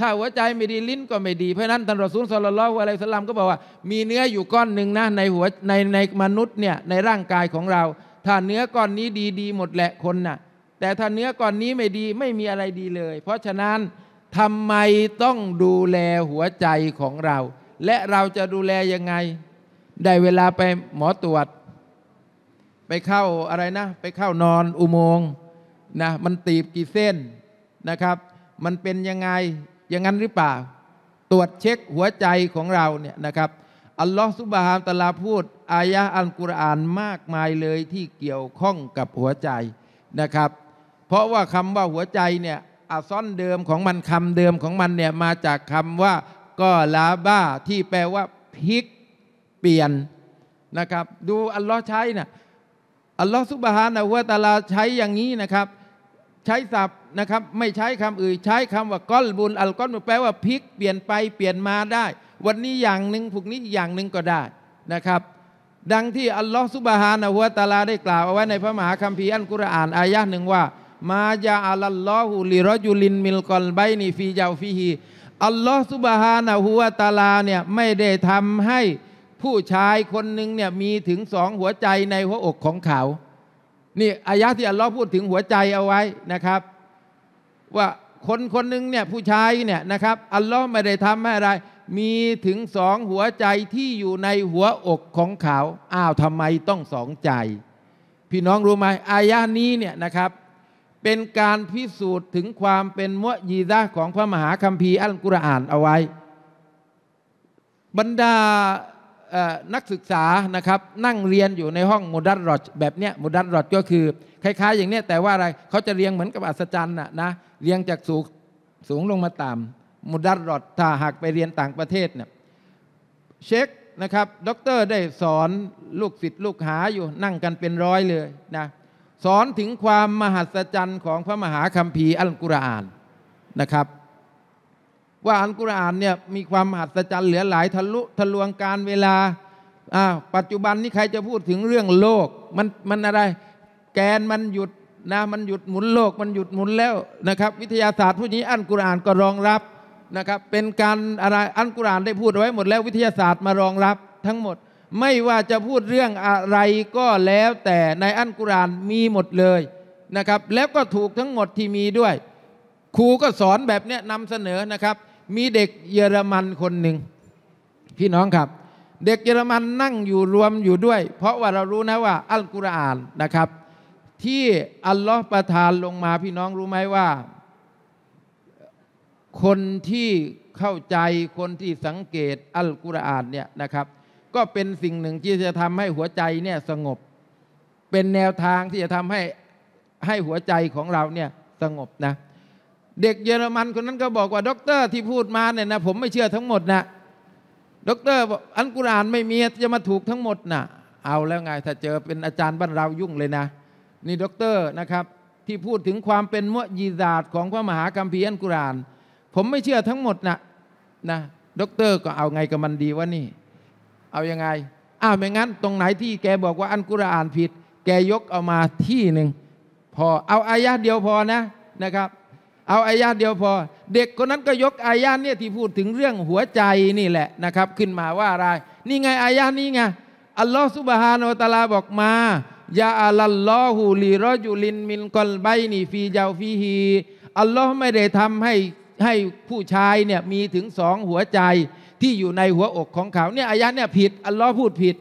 ถ้าหัวใจไม่ดีลิ้นก็ไม่ดี เพราะนั้นท่านรอซูลสลลลออะไรสลัมก็บอกว่า มีเนื้ออยู่ก้อนหนึ่งนะในหัวในในมนุษย์เนี่ยในร่างกายของเรา ถ้าเนื้อก้อนนี้ดีดีหมดแหละคนนะ่ะแต่ถ้าเนื้อก้อนนี้ไม่ดีไม่มีอะไรดีเลย เพราะฉะนั้นทำไมต้องดูแลหัวใจของเรา และเราจะดูแลยังไง ได้เวลาไปหมอตรวจ ไปเข้าอะไรนะ ไปเข้านอนอุโมงค์นะมันตีบกี่เส้นนะครับ มันเป็นยังไงอย่างนั้นหรือเปล่า ตรวจเช็คหัวใจของเราเนี่ยนะครับอัลลอฮฺสุบฮามตะลาพูด อายะอัลกุรอานมากมายเลยที่เกี่ยวข้องกับหัวใจนะครับ เพราะว่าคำว่าหัวใจเนี่ยอักอนเดิมของมันคำเดิมของมันเนี่ยมาจากคำว่าก็ลาบ้าที่แปลว่าพลิกเปลี่ยนนะครับ ดูอัลลอฮ์ใช้นะอัลลอฮ์สุบฮานะหัวตะลาใช้อย่างนี้นะครับใช้ศัพท์นะครับ ไม่ใช้คำอื่น ใช้คำว่าก้อนบุญอัลก้อนแปลว่าพลิกเปลี่ยนไปเปลี่ยนมาได้ วันนี้อย่างหนึ่งพรุ่งนี้อย่างหนึ่งก็ได้นะครับ ดังที่อัลลอฮฺสุบฮานะฮุวาตาลา ได้กล่าวเอาไว้ในพระมหาคัมภีร์อัลกุรอานอายะหนึ่งว่ามาจาอัลลอฮฺลิรอจุลินมิลกอลไบนีฟียาฟีฮีอัลลอฮฺสุบฮานะฮุวาตาลาเนี่ยไม่ได้ทำให้ผู้ชายคนหนึ่งเนี่ยมีถึงสองหัวใจในหัวอกของเขานี่ อายะที่อัลลอฮ์พูดถึงหัวใจเอาไว้นะครับ ว่าคนคนหนึ่งเนี่ยผู้ชายเนี่ยนะครับอัลลอฮ์ไม่ได้ทำให้อะไร มีถึงสองหัวใจที่อยู่ในหัวอกของเขาอ้าวทำไมต้องสองใจ พี่น้องรู้ไหมอายะนี้เนี่ยนะครับ เป็นการพิสูจน์ถึงความเป็นมุยีดะของพระมหาคัมภีร์อัลกุรอานเอาไว้ บรรดานักศึกษานะครับนั่งเรียนอยู่ในห้องโมดัลรอดแบบเนี้ยโมดัลรอดก็คือ คล้ายๆ อย่างเนี้ยแต่ว่าอะไรเขาจะเรียงเหมือนกับอัศจรรย์นะนะเรียงจากสูงสูงลงมาต่ำโมดัลรอดถ้าหากไปเรียนต่างประเทศเนี่ยเช็คนะครับด็อกเตอร์ได้สอนลูกศิษย์ลูกหาอยู่นั่งกันเป็นร้อยเลยนะสอนถึงความมหัศจรรย์ของพระมหาคัมภีร์อัลกุรอานนะครับว่าอัลกุรอานเนี่ยมีความหัศจรรย์เหลือหลายทะลุทะลวงการเวลาอ่าปัจจุบันนี้ใครจะพูดถึงเรื่องโลกมันมันอะไรแกนมันหยุดนะมันหยุดหมุนโลก มันหยุดหมุนแล้วนะครับวิทยาศาสตร์ผู้นี้อัลกุรอานก็รองรับนะครับ เป็นการอะไรอัลกุรอานได้พูดไว้หมด แล้ววิทยาศาสตร์มารองรับทั้งหมดไม่ว่าจะพูดเรื่องอะไรก็แล้วแต่ในอัลกุรอานมีหมดเลยนะครับ แล้วก็ถูกทั้งหมดที่มีด้วย ครูก็สอนแบบนี้นำเสนอนะครับมีเด็กเยอรมันคนหนึ่งพี่น้องครับ เด็กเยอรมันนั่งอยู่รวมอยู่ด้วย เพราะว่าเรารู้นะว่า อัลกุรอานนะครับ ที่อัลลอฮ์ประทานลงมาพี่น้องรู้ไหมว่า คนที่เข้าใจคนที่สังเกตอัลกุรอานเนี่ยนะครับ ก็เป็นสิ่งหนึ่งที่จะทำให้หัวใจเนี่ยสงบ เป็นแนวทางที่จะทำให้ให้หัวใจของเราเนี่ยสงบนะเด็กเยอรมันคนนั้นก็บอกว่าด็อกเตอร์ที่พูดมาเนี่ยนะ ผมไม่เชื่อทั้งหมดนะด็อกเตอร์อันกุรานไม่มีจะมาถูกทั้งหมดนะเอาแล้วไงถ้าเจอเป็นอาจารย์บ้านเรายุ่งเลยนะ นี่ด็อกเตอร์นะครับ ที่พูดถึงความเป็นมุยีดาดตของพระมหากัมพี อันกุราน ผมไม่เชื่อทั้งหมดนะนะด็อกเตอร์ก็เอาไงกับมันดีวะนี่ เอายังไงอ้าวไม่งั้น ตรงไหนที่แกบอกว่าอันกุรานผิด แกยกเอามาที่หนึ่งพอเอาอายะเดียวพอนะนะครับเอาอายาเดียวพอ เด็กคนนั้นก็ยกอายาเนี่ย ที่พูดถึงเรื่องหัวใจนี่แหละนะครับ ขึ้นมาว่าอะไร นี่ไงอายานี่ไงอัลลอฮฺสุบฮานอัตลาบอกมายาอัลลอฮูลีรอจุลินมินกอลไบนีฟีเยาฟีฮีอัลลอฮ์ไม่ได้ทำให้ให้ผู้ชายเนี่ยมีถึงสองหัวใจ ที่อยู่ในหัวอกของเขาเนี่ยอายะเนี่ยผิดอัลลอฮ์พูดผิด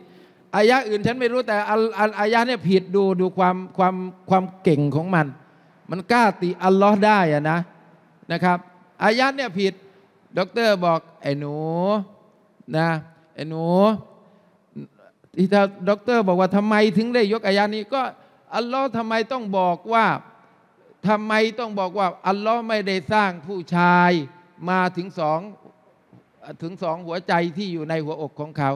อายะอื่นฉันไม่รู้แต่อายะเนี่ยผิดดูดูความความความเก่งของมันมันกล้าตีอัลลอฮ์ได้อะนะนะครับอายัดเนี่ยผิดด็อกเตอร์บอก ไอ้หนูนะไอ้หนูที่ถ้าด็อกเตอร์บอกว่าทำไมถึงได้ยกอายัดนี้ก็ อัลลอฮ์ทำไมต้องบอกว่าทำไมต้องบอกว่าอัลลอฮ์ไม่ได้สร้างผู้ชายมาถึงสองถึงสองหัวใจที่อยู่ในหัวอกของเขา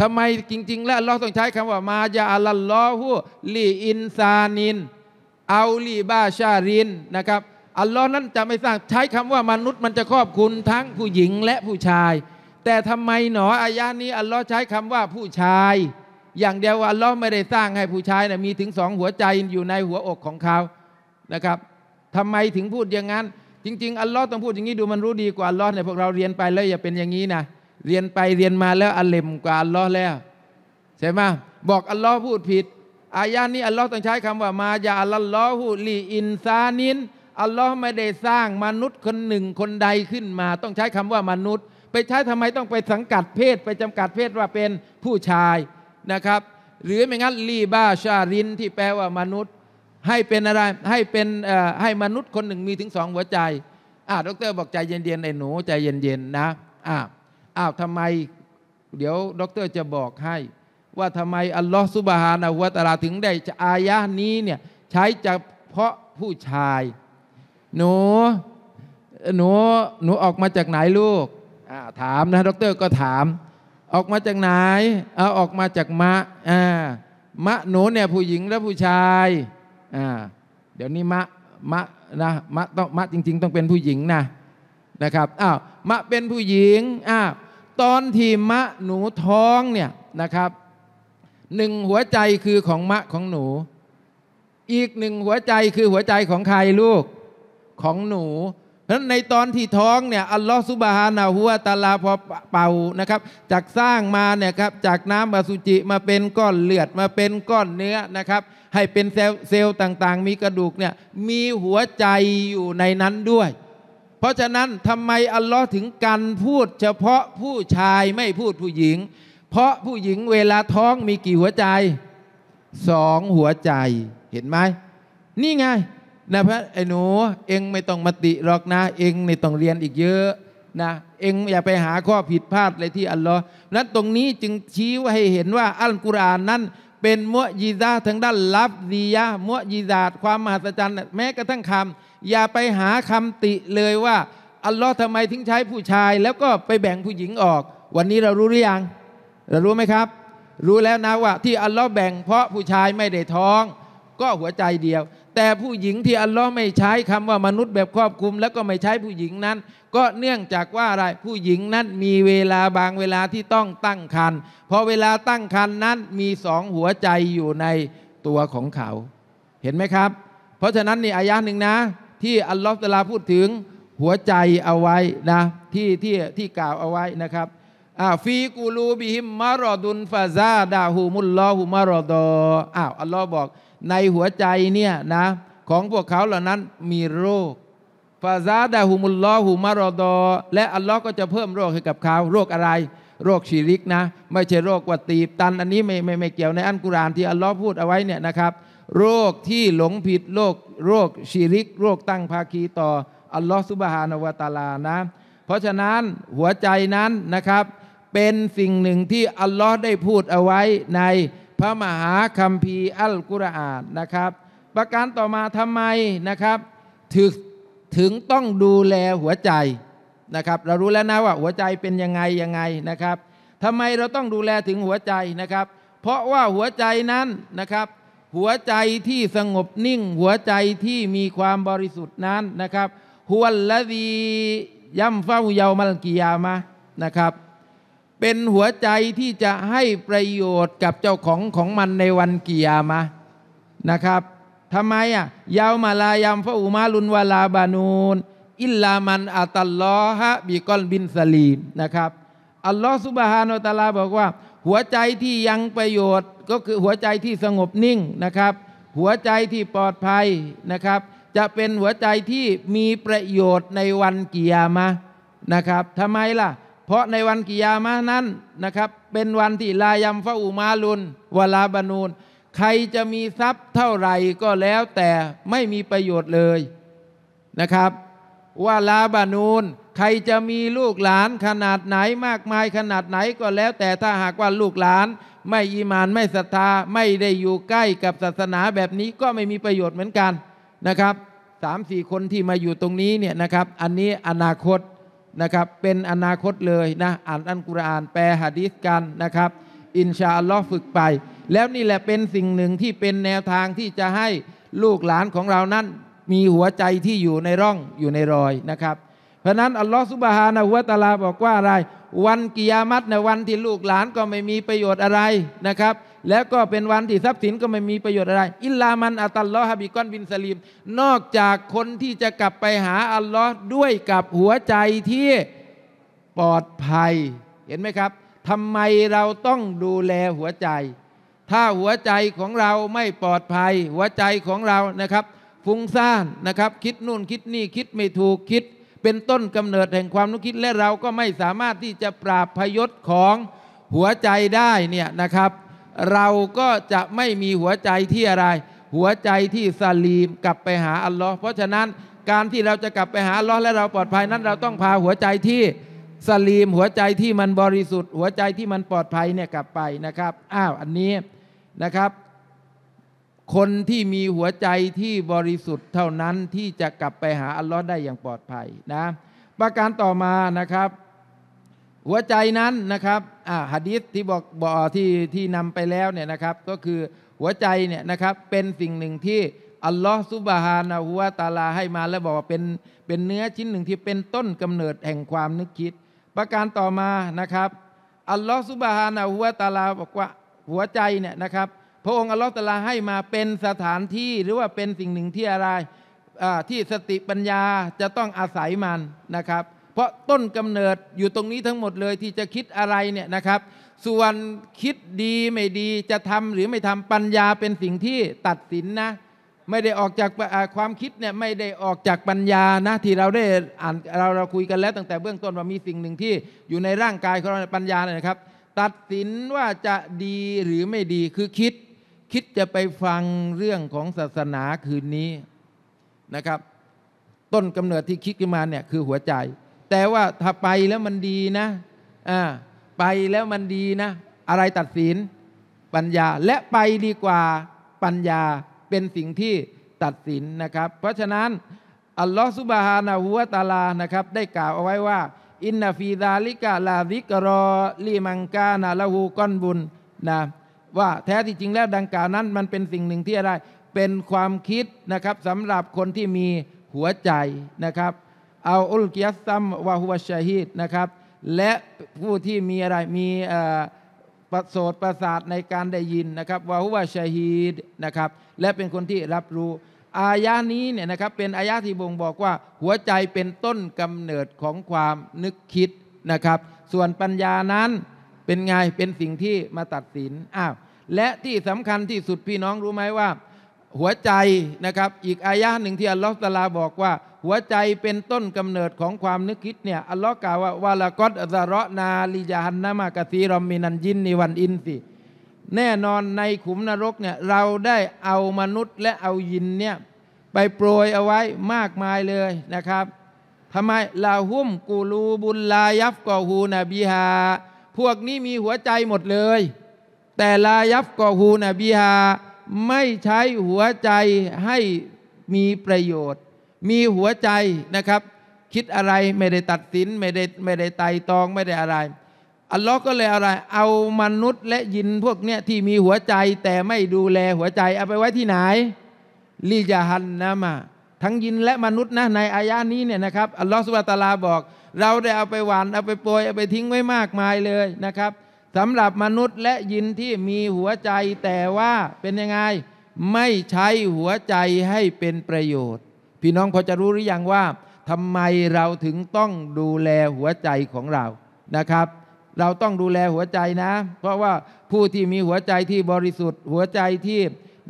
ทำไมจริงๆแล้วอัลลอฮ์ต้องใช้คำว่ามายาอัลลอฮ์ลีอินซานินเอาลีบาชารินนะครับอัลลอฮ์นั้นจะไม่สร้างใช้คำว่ามนุษย์มันจะครอบคุณทั้งผู้หญิงและผู้ชาย แต่ทำไมหนออายานี้ อัลลอฮ์ใช้คำว่าผู้ชาย อย่างเดียวอัลลอฮ์ไม่ได้สร้างให้ผู้ชายนะมีถึงสองหัวใจอยู่ในหัวอกของเขานะครับทำไมถึงพูดอย่างนั้น จริง ๆ อัลลอฮ์ต้องพูดอย่างนี้ดูมันรู้ดีกว่าอัลลอฮ์เนี่ยพวกเราเรียนไปแล้วอย่าเป็นอย่างนี้นะเรียนไปเรียนมาแล้วอัลเลมกว่าอัลลอฮ์แล้วใช่ไหมบอกอัลลอฮ์พูดผิดอายานี้อัลลอฮ์ต้องใช้คำว่ามายาอัลลอฮุลีอินซานินอัลลอฮ์ไม่ได้สร้างมนุษย์คนหนึ่งคนใดขึ้นมา ต้องใช้คำว่ามนุษย์ ไปใช้ทำไมต้องไปสังกัดเพศไปจำกัดเพศว่าเป็นผู้ชายนะครับ หรือไม่งั้นลีบาชารินที่แปลว่ามนุษย์ให้เป็นอะไร ให้เป็นให้มนุษย์คนหนึ่งมีถึงสองหัวใจอ่าดร บอกใจเย็น ๆไอ้หนู ใจเย็น ๆ นะอ้าวอ้าวทำไม เดี๋ยวดรจะบอกให้ว่าทำไมอัลลอฮ์สุบฮานุวะตะลาถึงได้อายะนี้เนี่ยใช้จเพาะผู้ชาย หนูหนูหนูออกมาจากไหนลูกถามนะดรก็ถาม ออกมาจากไหนเอาออกมาจากมะอ่ามะหนูเนี่ยผู้หญิงและผู้ชายอ่าเดี๋ยวนี้มะมะนะมะต้องมะจริง ๆ ต้องเป็นผู้หญิงนะนะครับอ้าวมะเป็นผู้หญิงอ้าวตอนที่มะหนูท้องเนี่ยนะครับหนึ่งหัวใจคือของมะของหนู อีกหนึ่งหัวใจคือหัวใจของใครลูกของหนู เพราะนั้นในตอนที่ท้องเนี่ยอัลลอฮฺสุบฮานาหัวตาลาพอเป่านะครับจากสร้างมาเนี่ยครับจากน้ำอสุจิ มาเป็นก้อนเลือดมาเป็นก้อนเนื้อนะครับให้เป็นเซลล์ต่างๆมีกระดูกเนี่ยมีหัวใจอยู่ในนั้นด้วย เพราะฉะนั้นทำไมอัลลอฮ์ถึงกันพูดเฉพาะผู้ชายไม่พูดผู้หญิงเพราะผู้หญิงเวลาท้องมีกี่หัวใจ สองหัวใจ เห็นไหม นี่ไงนะพระไอ้หนู เองไม่ต้องมาติหรอกนะ เองในต้องเรียนอีกเยอะนะเองอย่าไปหาข้อผิดพลาดเลยที่อัลลอฮ์นั้นตรงนี้จึงชี้ว่าให้เห็นว่า อัลกุรอานนั้น เป็นมุยีซาทางด้านลับดียะมุยีซาตความมหัศจรรย์แม้กระทั่งคำ อย่าไปหาคำติเลยว่า อัลลอฮ์ทำไมถึงใช้ผู้ชาย แล้วก็ไปแบ่งผู้หญิงออก วันนี้เรารู้หรือยังเรารู้ไหมครับ รู้แล้วนะว่าที่อัลลอฮ์แบ่งเพราะผู้ชายไม่ได้ท้อง ก็หัวใจเดียว แต่ผู้หญิงที่อัลลอฮ์ไม่ใช้คำว่ามนุษย์แบบครอบคลุม แล้วก็ไม่ใช้ผู้หญิงนั้น ก็เนื่องจากว่าอะไร ผู้หญิงนั้นมีเวลาบางเวลาที่ต้องตั้งครรภ์พอเวลาตั้งครรภ์นั้นมีสองหัวใจอยู่ในตัวของเขา เห็นไหมครับ เพราะฉะนั้นนี่อายะหนึ่งนะ ที่อัลลอฮ์ตะลาพูดถึง หัวใจเอาไว้นะ ที่ที่ที่กล่าวเอาไว้นะครับอ่าฟีกูลูบิหิมมารอดุนฟาซาดาหูมุลลอหูมารอดอ อ้าวอัลลอฮ์บอกในหัวใจเนี่ยนะ ของพวกเขาเหล่านั้นมีโรคฟาซาดาหูมุลลอหูมารอดอ และอัลลอฮ์ก็จะเพิ่มโรคให้กับเขาโรคอะไร โรคชีริกนะ ไม่ใช่โรควัตีบตัน อันนี้ไม่ไม่ไม่เกี่ยวในอันกุรานที่อัลลอฮ์พูดเอาไว้เนี่ยนะครับ โรคที่หลงผิดโรค โรคชีริก โรคตั้งภาคีต่อ อัลลอฮ์สุบฮานาวตาลานะ เพราะฉะนั้นหัวใจนั้นนะครับเป็นสิ่งหนึ่งที่อัลลอฮ์ได้พูดเอาไว้ในพระมหาคัมภีร์อัลกุรอานนะครับ ประการต่อมาทำไมนะครับถึงถึงต้องดูแลหัวใจนะครับ เรารู้แล้วนะว่าหัวใจเป็นยังไงยังไงนะครับทำไมเราต้องดูแลถึงหัวใจนะครับ เพราะว่าหัวใจนั้นนะครับ หัวใจที่สงบนิ่งหัวใจที่มีความบริสุทธิ์นั้นนะครับฮุวลละดียัมฟ้าหุยาวมัลกิยามะนะครับเป็นหัวใจที่จะให้ประโยชน์กับเจ้าของของมันในวันเกียรมานะครับทำไมอ่ะ ยาวมาลายามฟะอุมาลุนวาลาบานูนอิลลามันอัตัลลอฮะบีกอนบินสลีม นะครับ อัลลอฮ์สุบฮานอตาลาบอกว่าหัวใจที่ยังประโยชน์ก็คือหัวใจที่สงบนิ่งนะครับ หัวใจที่ปลอดภัยนะครับ จะเป็นหัวใจที่มีประโยชน์ในวันเกียรมานะครับทำไมล่ะเพราะในวันกิยามะนั้นนะครับเป็นวันที่ลายัมฟะอุมาลุนวลาบานูนใครจะมีทรัพย์เท่าไหร่ก็แล้วแต่ไม่มีประโยชน์เลยนะครับว่าลาบานูนใครจะมีลูกหลานขนาดไหนมากมายขนาดไหนก็แล้ว แต่ถ้าหากว่าลูกหลาน ไม่อีมานไม่ศรัทธาไม่ได้อยู่ใกล้กับศาสนาแบบนี้ก็ไม่มีประโยชน์เหมือนกันนะครับสามสี่คนที่มาอยู่ตรงนี้เนี่ยนะครับอันนี้อนาคตนะครับเป็นอนาคตเลยนะอ่านอัลกุรอานแปลหะดีษกันนะครับ อินชาอัลลอฮ์ฝึกไป แล้วนี่แหละเป็นสิ่งหนึ่งที่เป็นแนวทางที่จะให้ลูกหลานของเรานั้นมีหัวใจที่อยู่ในร่องอยู่ในรอยนะครับ เพราะนั้นอัลลอฮ์สุบฮานะฮัวตาลาบอกว่าอะไร วันกิยามัตในวันที่ลูกหลานก็ไม่มีประโยชน์อะไรนะครับแล้วก็เป็นวันที่ทรัพย์สินก็ไม่มีประโยชน์อะไร อิลลามัน อัตัลลอฮะบิกอนบินสลีมนอกจากคนที่จะกลับไปหาอัลลอฮ์ด้วยกับหัวใจที่ปลอดภัย เห็นไหมครับ ทำไมเราต้องดูแลหัวใจ ถ้าหัวใจของเราไม่ปลอดภัย หัวใจของเรานะครับ ฟุ้งซ่านนะครับ คิด นู่นคิดนี่คิดไม่ถูกคิด เป็นต้นกำเนิดแห่งความนึกคิดและเราก็ไม่สามารถที่จะปราบพยศของหัวใจได้เนี่ยนะครับเราก็จะไม่มีหัวใจที่อะไร หัวใจที่สลีมกลับไปหาอัลลอฮ์เพราะฉะนั้นการที่เราจะกลับไปหาอัลลอฮ์และเราปลอดภัยนั้น เราต้องพาหัวใจที่สลีมหัวใจที่มันบริสุทธิ์ หัวใจที่มันปลอดภัยเนี่ยกลับไปนะครับ อ้าวอันนี้นะครับ คนที่มีหัวใจที่บริสุทธิ์เท่านั้นที่จะกลับไปหาอัลลอฮ์ได้อย่างปลอดภัยนะประการต่อมานะครับหัวใจนั้นนะครับอ่าฮะดิษที่บอกบอที่ที่นำไปแล้วเนี่ยนะครับ ก็คือหัวใจเนี่ยนะครับเป็นสิ่งหนึ่งที่อัลลอฮฺซุบฮานะฮุวาตาลาให้มาแล้วบอกว่าเป็นเป็นเนื้อชิ้นหนึ่งที่เป็นต้นกำเนิดแห่งความนึกคิด ประการต่อมานะครับอัลลอฮฺซุบฮานะฮุวาตาลาบอกว่าหัวใจเนี่ยนะครับพระองค์อัลลอฮฺตาลาให้มาเป็นสถานที่หรือว่าเป็นสิ่งหนึ่งที่อะไรอ่าที่สติปัญญาจะต้องอาศัยมันนะครับเพราะต้นกำเนิดอยู่ตรงนี้ทั้งหมดเลยที่จะคิดอะไรเนี่ยนะครับ ส่วนคิดดีไม่ดีจะทำหรือไม่ทำปัญญาเป็นสิ่งที่ตัดสินนะไม่ได้ออกจากความคิดเนี่ยไม่ได้ออกจากปัญญานะที่เราได้อ่านเราเราคุยกันแล้วตั้งแต่เบื้องต้นว่ามีสิ่งหนึ่งที่อยู่ในร่างกายของเราปัญญาเนี่ยนะครับ ตัดสินว่าจะดีหรือไม่ดีคือคิด คิดจะไปฟังเรื่องของศาสนาคืนนี้นะครับ ต้นกำเนิดที่คิดขึ้นมาเนี่ยคือหัวใจแต่ว่าถ้าไปแล้วมันดีนะ ไปแล้วมันดีนะ อะไรตัดสิน ปัญญา และไปดีกว่าปัญญาเป็นสิ่งที่ตัดสินนะครับ เพราะฉะนั้นอัลลอฮฺสุบฮานาหัวตาลา นะครับ ได้กล่าวเอาไว้ว่า อินนาฟีดาลิกาลาดิกรอลีมังกานาละหูก้อนบุญนะว่าแท้ที่จริงแล้วดังกล่าวนั้นมันเป็นสิ่งหนึ่งที่อะไร เป็นความคิดนะครับสำหรับคนที่มีหัวใจนะครับเอาอุลกิยัซัมวาฮุวชาฮีดนะครับและผู้ที่มีอะไรมีประโสดประสาทในการได้ยินนะครับวาฮุวาชาฮีดนะครับและเป็นคนที่รับรู้ อายะนี้เนี่ยนะครับเป็นอายะที่บ่งบอกว่า หัวใจเป็นต้นกำเนิดของความนึกคิดนะครับ ส่วนปัญญานั้นเป็นไงเป็นสิ่งที่มาตัดสินอ้าวและที่สำคัญที่สุดพี่น้องรู้ไหมว่า หัวใจนะครับอีกอายะหนึ่งที่อัลลอฮฺตะลาบอกว่าหัวใจเป็นต้นกำเนิดของความนึกคิดเนี่ยอัลลอฮ์กล่าวว่าวาลากอตซาระนาลิยาฮันนามากะซีรอมมินันยินนิวันอินสิแน่นอนในขุมนรกเนี่ยเราได้เอามนุษย์และเอายินเนี่ยไปโปรยเอาไว้มากมายเลยนะครับทำไมลาหุ่มกูลูบุลลายัฟกอฮูนบีฮาพวกนี้มีหัวใจหมดเลย แต่ลายัฟกอฮูนบีฮาไม่ใช้หัวใจให้มีประโยชน์มีหัวใจนะครับ คิดอะไรไม่ได้ตัดสิน ไม่ได้ไม่ได้ไต่ตองไม่ได้อะไร อัลลอฮ์ก็เลยอะไร เอามนุษย์และยินพวกเนี้ยที่มีหัวใจแต่ไม่ดูแลหัวใจ เอาไปไว้ที่ไหนลิยาฮันนะมา ทั้งยินและมนุษย์นะในอายานี้เนี่ยนะครับ อัลลอฮ์สุบะตาลาบอก เราได้เอาไปหวานเอาไปโปรยเอาไปทิ้งไว้มากมายเลยนะครับสำหรับมนุษย์และยินที่มีหัวใจ แต่ว่าเป็นยังไง ไม่ใช้หัวใจให้เป็นประโยชน์พี่น้องพอจะรู้หรือยังว่าทำไมเราถึงต้องดูแลหัวใจของเรานะครับ เราต้องดูแลหัวใจนะ เพราะว่าผู้ที่มีหัวใจที่บริสุทธิ์ หัวใจที่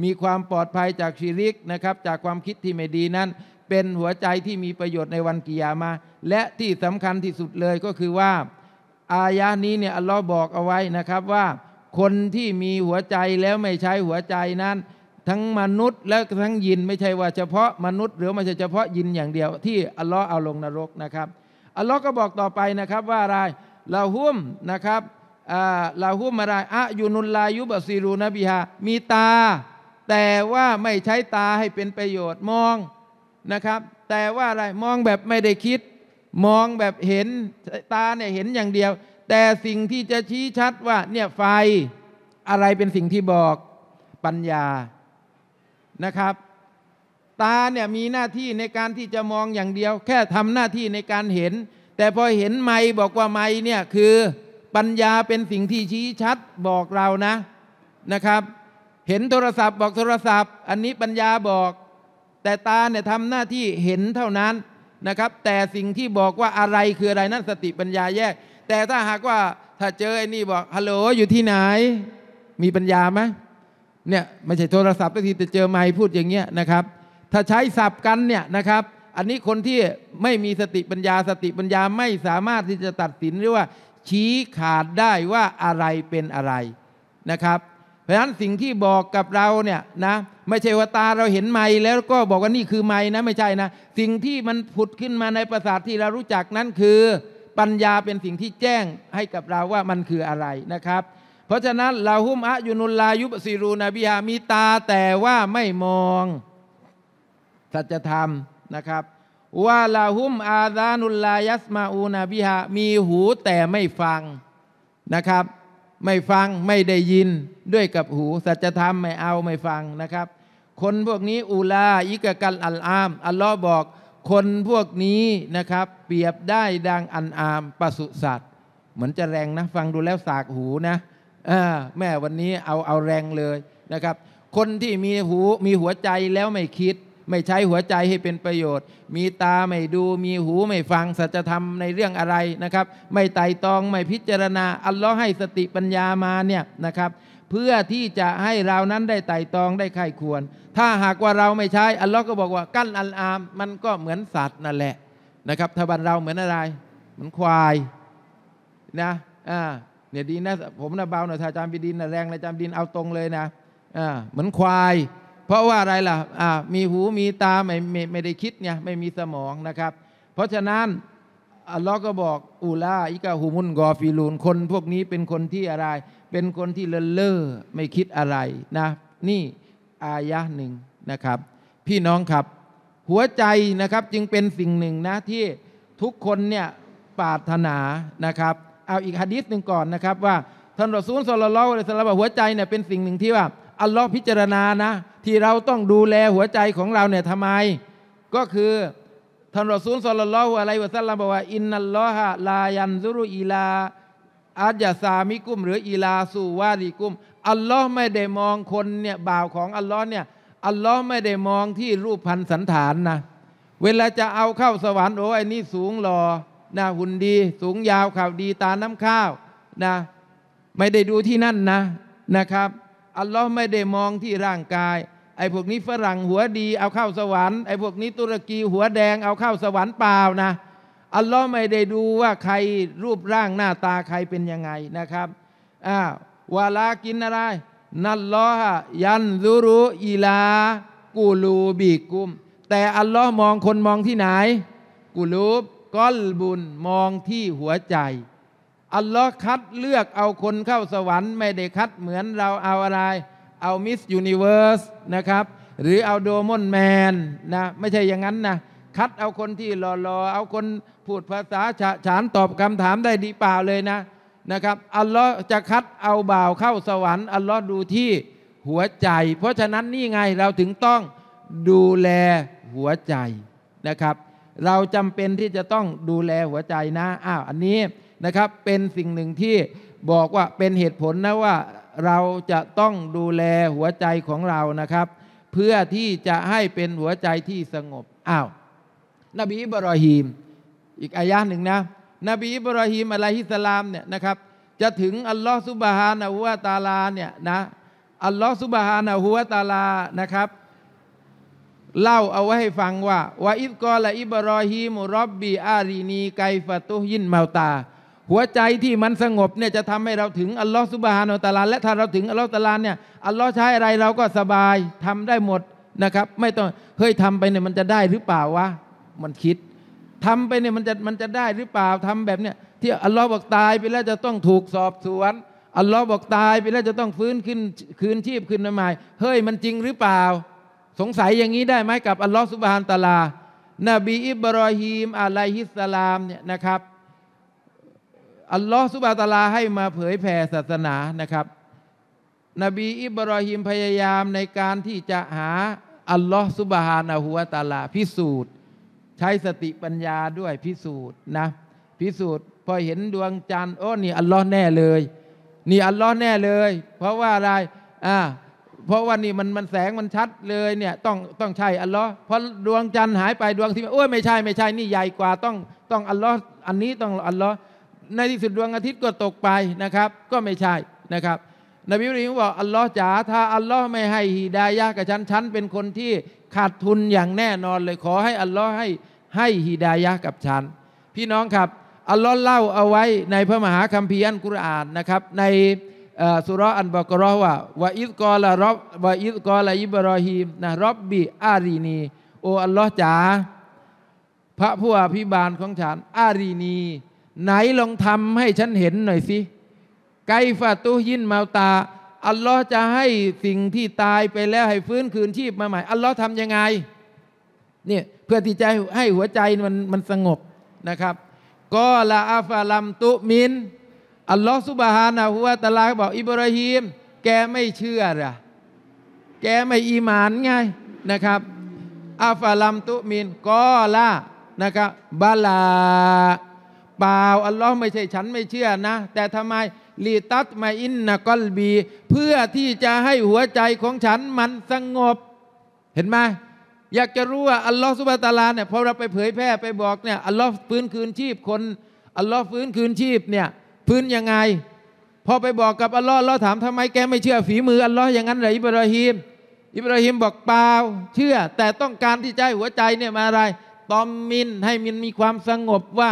มีความปลอดภัยจากชีริกนะครับ จากความคิดที่ไม่ดีนั้น เป็นหัวใจที่มีประโยชน์ในวันกิยามาและที่สำคัญที่สุดเลยก็คือว่าอายานี้เนี่ยอัลลอฮ์บอกเอาไว้นะครับว่า คนที่มีหัวใจแล้วไม่ใช้หัวใจนั้นทั้งมนุษย์และทั้งยินไม่ใช่ว่าเฉพาะมนุษย์ หรือไม่ใช่เฉพาะยินอย่างเดียว ที่อัลลอฮ์เอาลงนรกนะครับอัลลอฮ์ก็บอกต่อไปนะครับว่าอะไรลาหุมนะครับลาหุมอะไรอะยูนุลลายุบซีรูนบิฮามีตา แต่ว่าไม่ใช้ตาให้เป็นประโยชน์มองนะครับ แต่ว่าอะไร มองแบบไม่ได้คิด มองแบบเห็นตาเนี่ยเห็นอย่างเดียว แต่สิ่งที่จะชี้ชัดว่าเนี่ยไฟอะไรเป็นสิ่งที่บอกปัญญานะครับตาเนี่ยมีหน้าที่ในการที่จะมองอย่างเดียว แค่ทำหน้าที่ในการเห็น แต่พอเห็นไม่บอกว่าไม่เนี่ยคือปัญญาเป็นสิ่งที่ชี้ชัดบอกเรานะนะครับ เห็นโทรศัพท์บอกโทรศัพท์ อันนี้ปัญญาบอก แต่ตาเนี่ยทำหน้าที่เห็นเท่านั้นนะครับ แต่สิ่งที่บอกว่าอะไรคืออะไรนั่นสติปัญญาแยก แต่ถ้าหากว่าถ้าเจอไอ้นี่บอกฮัลโหลอยู่ที่ไหน มีปัญญาไหมเนี่ยไม่ใช่โทรศัพท์ทีแต่เจอไม้พูดอย่างเงี้ยนะครับ ถ้าใช้ศัพท์กันเนี่ยนะครับ อันนี้คนที่ไม่มีสติปัญญาสติปัญญาไม่สามารถที่จะตัดสินหรือว่าชี้ขาดได้ว่าอะไรเป็นอะไรนะครับ เพราะฉะนั้นสิ่งที่บอกกับเราเนี่ยนะไม่ใช่ว่าตาเราเห็นไม้แล้วก็บอกว่านี่คือไม้นะ ไม่ใช่นะ สิ่งที่มันผุดขึ้นมาในประสาทที่เรารู้จักนั้นคือปัญญาเป็นสิ่งที่แจ้งให้กับเราว่ามันคืออะไรนะครับเพราะฉะนั้นลาหุมอะยุนุลา ยุบซีรูนบิฮามีตาแต่ว่าไม่มองสัจธรรมนะครับว่าลาหุมอาซานุลา ยัสมาอูนาบิฮามีหูแต่ไม่ฟังนะครับ ไม่ฟังไม่ได้ยินด้วยกับหู สัจธรรมไม่เอาไม่ฟังนะครับ คนพวกนี้อูลาอิกะกันอัลอามอัลลอฮ์บอก คนพวกนี้นะครับ เปรียบได้ดังอันอามปสุสัตว์ เหมือนจะแรงนะฟังดูแล้วสากหูนะแม่วันนี้เอาเอาแรงเลยนะครับ คนที่มีหูมีหัวใจแล้วไม่คิด ไม่ใช้หัวใจให้เป็นประโยชน์ มีตาไม่ดู มีหูไม่ฟังสัจธรรมในเรื่องอะไรนะครับ ไม่ไต่ตองไม่พิจารณาอัลลอฮ์ให้สติปัญญามาเนี่ยนะครับ เพื่อที่จะให้เรานั้นได้ไต่ตองได้ไข้ควรถ้าหากว่าเราไม่ใช้ อัลลอฮ์ก็บอกว่ากั้นอัลอาม มันก็เหมือนสัตว์นั่นแหละนะครับ ถ้าบันเราเหมือนอะไร เหมือนควายนะอ่าเนี่ยดีนะผมนะเบาหน่อยอาจารย์ิดินนะแรงอาจารย์ดินเอาตรงเลยนะอ่าเหมือนควาย เพราะว่าอะไรล่ะอ่ามีหูมีตาไม่ไม่ไม่ได้คิดเนี่ยไม่มีสมองนะครับ เพราะฉะนั้น อัลลอฮ์ก็บอกอูลาอิกาฮูมุนกอฟิลูนคนพวกนี้เป็นคนที่อะไร เป็นคนที่เลเล่อไม่คิดอะไรนะ นี่อายะหนึ่งนะครับ พี่น้องครับหัวใจนะครับจึงเป็นสิ่งหนึ่งนะ ที่ทุกคนเนี่ยปรารถนานะครับเอาอีกฮะดิษหนึ่งก่อนนะครับว่า ท่านรอซูลสลลัลลสลบหัวใจเนี่ยเป็นสิ่งหนึ่งที่ว่าอัลลอฮ์พิจารณานะที่เราต้องดูแลหัวใจของเราเนี่ยทำไม ก็คือ ท่านรอซูลสลลัลอะไรวะสัลลัมบอกว่าอินนัลลอฮะ ลายันซุรุอีลาอาจยาสามิกุมหรืออีลาสูวาดีกุมอัลลอฮ์ไม่ได้มองคนเนี่ยบ่าวของอัลลอฮ์เนี่ยอัลลอฮ์ไม่ได้มองที่รูปพันสันฐานนะเวลาจะเอาเข้าสวรรค์โอ้ไอ้นี่สูงหล่อนะหุ่นดีสูงยาวข่าวดีตาน้ำข้าวนะไม่ได้ดูที่นั่นนะนะครับ อัลลอฮ์ไม่ได้มองที่ร่างกายไอ้พวกนี้ฝรั่งหัวดีเอาเข้าสวรรค์ไอ้พวกนี้ตุรกีหัวแดง เอาเข้าสวรรค์เปล่านะ อัลลอฮ์ไม่ได้ดูว่าใครรูปร่างหน้าตาใครเป็นยังไงนะครับอ้าววาลากินอะไร นัลลอฮ์ยันซุรุอีลากูลูบีกุมแต่อัลลอฮ์มองคนมองที่ไหนกูลูบกอลบุญมองที่หัวใจ อัลลอฮ์คัดเลือกเอาคนเข้าสวรรค์ไม่ได้คัดเหมือนเราเอาอะไร เอามิสยูนิเวอร์สนะครับหรือเอาโดมอนแมนนะไม่ใช่อย่างนั้นนะ คัดเอาคนที่หล่อๆ เอาคนพูดภาษาฉานตอบคำถามได้ดีเปล่าเลยนะนะครับอัลลอฮ์จะคัดเอาบ่าวเข้าสวรรค์อัลลอฮ์ดูที่หัวใจ เพราะฉะนั้นนี่ไงเราถึงต้องดูแลหัวใจนะครับเราจำเป็นที่จะต้องดูแลหัวใจนะ อ้าว อันนี้นะครับเป็นสิ่งหนึ่งที่บอกว่าเป็นเหตุผลนะว่าเราจะต้องดูแลหัวใจของเรานะครับ เพื่อที่จะให้เป็นหัวใจที่สงบ อ้าว นบีบรอฮีม อีกอายะหนึ่งนะ นบีบรอฮีมอะลัยฮิสลามเนี่ยนะครับจะถึงอัลลอฮฺซุบฮานะฮุวาตาลาเนี่ยนะ อัลลอฮฺซุบฮานะฮุวาตาลานะครับเล่าเอาไว้ให้ฟังว่าวาอิบกอละอิบรอฮีมุรอบบีอารีนีไกฟตุยินเมาตา หัวใจที่มันสงบเนี่ยจะทำให้เราถึงอัลลอฮฺสุบฮานาตาลาและถ้าเราถึงอัลลอฮฺตาลาเนี่ยอัลลอฮ์ใช้อะไรเราก็สบาย ทำได้หมดนะครับ ไม่ต้องเฮ้ยทำไปเนี่ยมันจะได้หรือเปล่าวะมันคิด ทำไปเนี่ยมันจะมันจะได้หรือเปล่าทำแบบเนี่ยที่อัลลอฮ์บอกตายไปแล้วจะต้องถูกสอบสวน อัลลอฮ์บอกตายไปแล้วจะต้องฟื้นขึ้นคืนชีพขึ้นมาใหม่เฮ้ยมันจริงหรือเปล่าสงสัยอย่างนี้ได้ไหมกับอัลลอฮฺสุบฮานตะลา นบีอิบรอฮีมอะลัยฮิสสลามเนี่ยนะครับ อัลลอฮฺสุบฮานตะลาให้มาเผยแผ่ศาสนานะครับ นบีอิบรอฮีมพยายามในการที่จะหาอัลลอฮฺสุบฮานะหัวตะลา พิสูจน์ใช้สติปัญญาด้วยพิสูจน์นะพิสูจน์พอเห็นดวงจันทร์โอ้นี่ อัลลอฮ์แน่เลย นี่อัลลอฮ์แน่เลย เพราะว่าอะไรอ่าเพราะว่านี่มันมันแสงมันชัดเลยเนี่ยต้องต้องใช่อัลลอฮ์เพราะดวงจันทร์หายไปดวงที่โอ้ยไม่ใช่ไม่ใช่ นี่ใหญ่กว่าต้องต้องอัลลอฮ์อันนี้ต้องอัลลอฮ์ในที่สุดดวงอาทิตย์ก็ตกไปนะครับ ก็ไม่ใช่นะครับนบีริมบอกอัลลอฮ์จ๋าถ้าอัลลอฮ์ไม่ให้ฮีดายะกับฉันฉันเป็นคนที่ขาดทุนอย่างแน่นอนเลยขอให้อัลลอฮ์ให้ให้ฮีดายะกับฉัน พี่น้องครับ อัลลอฮ์เล่าเอาไว้ในพระมหาคัมภีร์อัลกุรอานนะครับ ในสุรอันบากรอว่าวาอิสกอลารอบวาอิสกอลาอิบรอฮีมนะรอบบีอารีนี โออัลลอฮ์จ๋าพระผู้อภิบาลของฉันอารีนีไหนลองทำให้ฉันเห็นหน่อยสิไกฟาตุยินมาตา อัลลอฮ์จะให้สิ่งที่ตายไปแล้วให้ฟื้นคืนชีพมาใหม่อัลลอฮ์ทำยังไงเนี่ยเพื่อที่จะให้หัวใจมันมันสงบนะครับก็ละอาฟาลัมตุมินอัลลอฮฺสุบฮานะฮุวาตะลาบอกอิบราฮิมแกไม่เชื่อหรอแกไม่อีมานไง นะครับอาฟาลัมตุมินกอล่านะครับบาลาเปล่าอัลลอฮ์ไม่ใช่ฉันไม่เชื่อนะ แต่ทำไมลีตัตมาอินนะกอลบี เพื่อที่จะให้หัวใจของฉันมันสงบ เห็นไหมอยากจะรู้ว่าอัลลอฮ์สุบะตาลาเนี่ยพอเราไปเผยแพร่ไปบอกเนี่ยอัลลอฮ์ฟื้นคืนชีพคนอัลลอฮ์ฟื้นคืนชีพเนี่ยพื้นยังไง พอไปบอกกับอัลลอฮ์อัลลอฮ์ถามทำไมแกไม่เชื่อฝีมืออัลลอฮ์อย่างนั้นเลยอิบราฮิมอิบราฮิมบอกเปล่า เชื่อแต่ต้องการที่ใจหัวใจเนี่ยมาอะไร ตอมมิน ให้มินมีความสงบว่า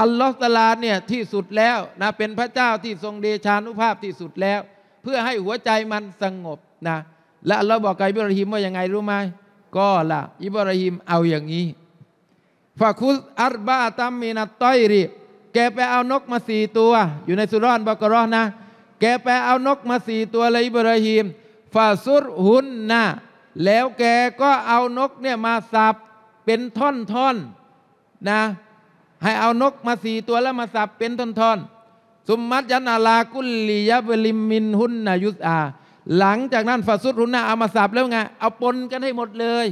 อัลลอฮ์ตลาเนี่ยที่สุดแล้วนะเป็นพระเจ้าที่ทรงเดชานุภาพที่สุดแล้ว เพื่อให้หัวใจมันสงบนะและอัลลอฮ์บอกกับอิบราฮิมว่ายังไงรู้ไหม ก็ละอิบราฮิมเอาอย่างนี้ฟาคุสอัรบาตัมมินัตตอยริแกไปเอานกมาสี่ตัว อยู่ในสุรอนบกรอนะ แกไปเอานกมาสี่ตัวเลยอิบราฮิมฟาซุรหุนนะ แล้วแกก็เอานกเนี่ยมาสับเป็นท่อนท่อนนะให้เอานกมาสี่ตัวแล้วมาสับเป็นท่อนท่อนสุมมัตยันอาลากุลลียาเวลิมินหุนนายุสอาหลังจากนั้นฟาซุรหุนนาเอามาสับแล้วไงเอาปนกันให้หมดเลย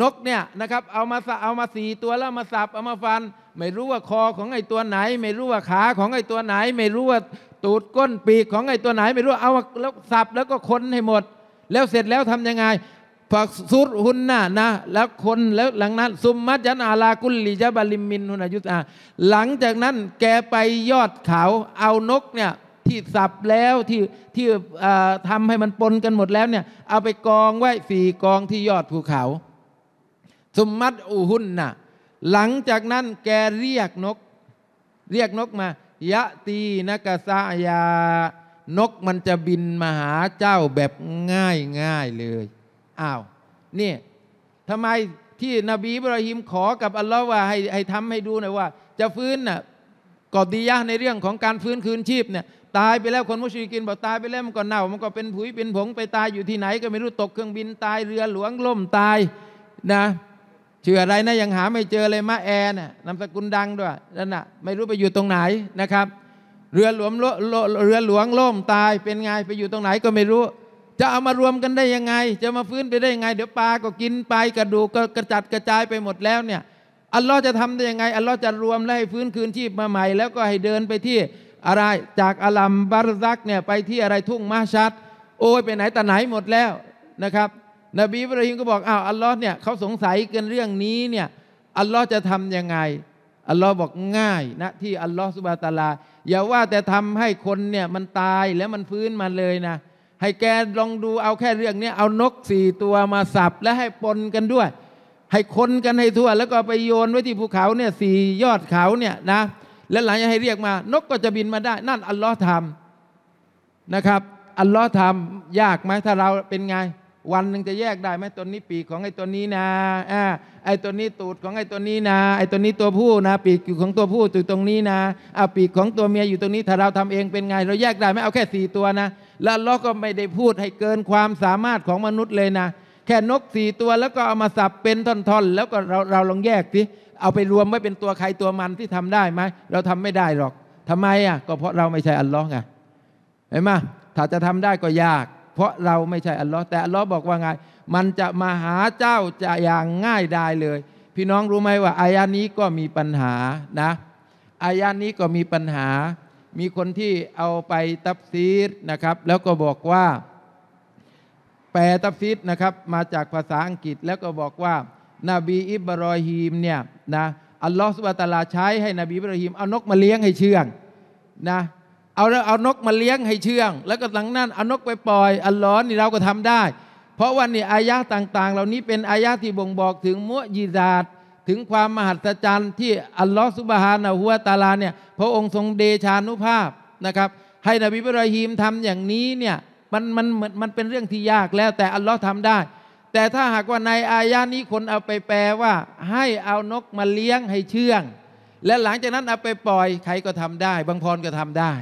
นกเนี่ยนะครับเอามาเอามาสี่ตัวแล้วมาสับเอามาฟันไม่รู้ว่าคอของไอ้ตัวไหน ไม่รู้ว่าขาของไอ้ตัวไหน ไม่รู้ว่าตูดก้นปีกของไอ้ตัวไหน ไม่รู้เอาแล้วสับแล้วก็ค้นให้หมด แล้วเสร็จแล้วทํำยังไงผักซุดหุนน่ะนะ แล้วคนแล้วหลังนั้นซุมมัจันอาลากุลลิจบาลิมินหุนอายุตาหลังจากนั้นแกไปยอดเขา เอานกเนี่ยที่สับแล้วที่ที่ทำให้มันปนกันหมดแล้วเนี่ย เอาไปกองไว้สี่กองที่ยอดภูเขาสุมมัดอูหุนน่ะหลังจากนั้นแกเรียกนก เรียกนกมา ยะตีนกสายานกมันจะบินมาหาเจ้าแบบง่ายง่ายเลยอ้าวนี่ทำไมที่นบีบรหิมขอกับอัลลอฮ์ว่า ให้ให้ทำให้ดูหน่อยว่าจะฟื้นน่ะกอดียะในเรื่องของการฟื้นคืนชีพเนี่ยตายไปแล้วคนมุชีิกินบอกตายไปแล้วมันก็เน่ามันก็เป็นผุยเป็นผงไปตายอยู่ที่ไหน ก็ไม่รู้ตกเครื่องบินตายเรือหลวงล่มตายนะชื่ออะไรนะ ยังหาไม่เจอเลยมะแอน่ะนามสกุลดังด้วยนั่นน่ะไม่รู้ไปอยู่ตรงไหนนะครับ เรือหลวงเรือหลวงล่มตายเป็นไงไปอยู่ตรงไหนก็ไม่รู้ จะเอามารวมกันได้ยังไงจะมาฟื้นไปได้ยังไงเดี๋ยวปลาก็กินไปกระดูกก็กระจัดกระจายไปหมดแล้วเนี่ย อัลลอฮ์จะทำได้ยังไงอัลลอฮ์จะรวมและให้ฟื้นคืนชีพมาใหม่ แล้วก็ให้เดินไปที่อะไรจากอัลัมบารซักเนี่ยไปที่อะไรทุ่งมาชัด โอ้ยไปไหนแต่ไหนหมดแล้วนะครับนบีบรหฮิมก็บอกอ้าวอัลลอฮ์เนี่ยเขาสงสัยกันเรื่องนี้เนี่ยอัลลอฮ์จะทํำยังไง อัลลอฮ์บอกง่ายนะที่อัลลอฮ์สุบะตาลาอย่าว่าแต่ทำให้คนเนี่ยมันตายแล้วมันฟื้นมาเลยนะ ให้แกลองดูเอาแค่เรื่องนี้เอานกสี่ตัวมาสับและให้ปนกันด้วย ให้คนกันให้ทั่ว แล้วก็ไปโยนไว้ที่ภูเขาเนี่ยสี่ยอดเขาเนี่ยนะและหลังจะให้เรียกมา นกก็จะบินมาได้ นั่นอัลลอฮ์ทำนะครับอัลลอฮ์ทำยากไหมถ้าเราเป็นไงวันหนึ่งจะแยกได้ไหมตัวนี้ปีกของไอ้ตัวนี้นะอ่าไอ้ตัวนี้ตูดของไอ้ตัวนี้นะไอ้ตัวนี้ตัวผู้นะ ปีกอยู่ของตัวผู้อยู่ตรงนี้นะอ่าปีกของตัวเมียอยู่ตรงนี้ถ้าเราทำเองเป็นไง เราแยกได้ไหมเอาแค่สี่ตัวนะ แล้วเราก็ไม่ได้พูดให้เกินความสามารถของมนุษย์เลยนะ แค่นกสี่ตัวแล้วก็เอามาสับเป็นท่อนๆ แล้วก็เราเราลองแยกสิเอาไปรวมไว้เป็นตัวใครตัวมันที่ทำได้ไหมเราทำไม่ได้หรอก ทำไมอ่ะก็เพราะเราไม่ใช่อัลลอฮ์ไงเห็นไหมถ้าจะทำได้ก็ยากเพราะเราไม่ใช่อัลลอฮ์แต่อัลลอฮ์บอกว่าไงมันจะมาหาเจ้าจะอย่างง่ายดายเลย พี่น้องรู้ไหมว่าอายันนี้ก็มีปัญหานะอายันนี้ก็มีปัญหา มีคนที่เอาไปตับซีดนะครับ แล้วก็บอกว่า แปลตับซีดนะครับ มาจากภาษาอังกฤษแล้วก็บอกว่านาบีอิบรอฮีมเนี่ยนะอัลลอฮฺสุบะตาลาใช้ให้นบีอิบรอฮีมเอานกมาเลี้ยงให้เชื่องนะเอาเอานกมาเลี้ยงให้เชื่อง แล้วก็หลังนั้นเอานกไปปล่อยอัลลอฮ์นี่เราก็ทำได้ เพราะว่านี่อายะต่างๆ เหล่านี้เป็นอายะที่บ่งบอกถึงมุยิดาตถึงความมหัศจรรย์ที่อัลลอฮ์สุบฮานะฮุวาตาลาเนี่ยพระองค์ทรงเดชานุภาพนะครับให้นบีบรอฮีมทำอย่างนี้เนี่ยมันมันมันเป็นเรื่องที่ยากแล้วแต่อัลลอฮ์ทำได้ แต่ถ้าหากว่าในอายะนี้คนเอาไปแปลว่า ให้เอานกมาเลี้ยงให้เชื่อง และหลังจากนั้นเอาไปปล่อยใครก็ทำได้ บางพรก็ทำได้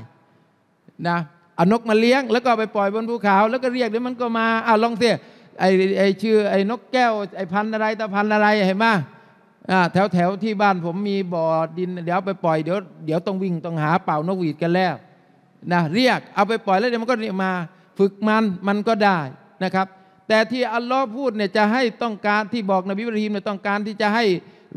นะเอานกมาเลี้ยงแล้วก็ไปปล่อยบนภูเขาแล้วก็เรียกเดี๋ยวมันก็มาอ่าลองเสียไอ้ไอ้ชื่อไอ้นกแก้วไอ้พันอะไรตะพันอะไรเห็นไหมแถวแถวที่บ้านผมมีบ่อดิน เดี๋ยวไปปล่อย เดี๋ยวเดี๋ยวต้องวิ่งต้องหาเป่านกหวีดกันแล้วนะเรียกเอาไปปล่อยแล้วเดี๋ยวมันก็มา ฝึกมันมันก็ได้นะครับ แต่ที่อัลลอฮ์พูดเนี่ยจะให้ต้องการที่บอกนบีบรหิมเนี่ยต้องการที่จะให้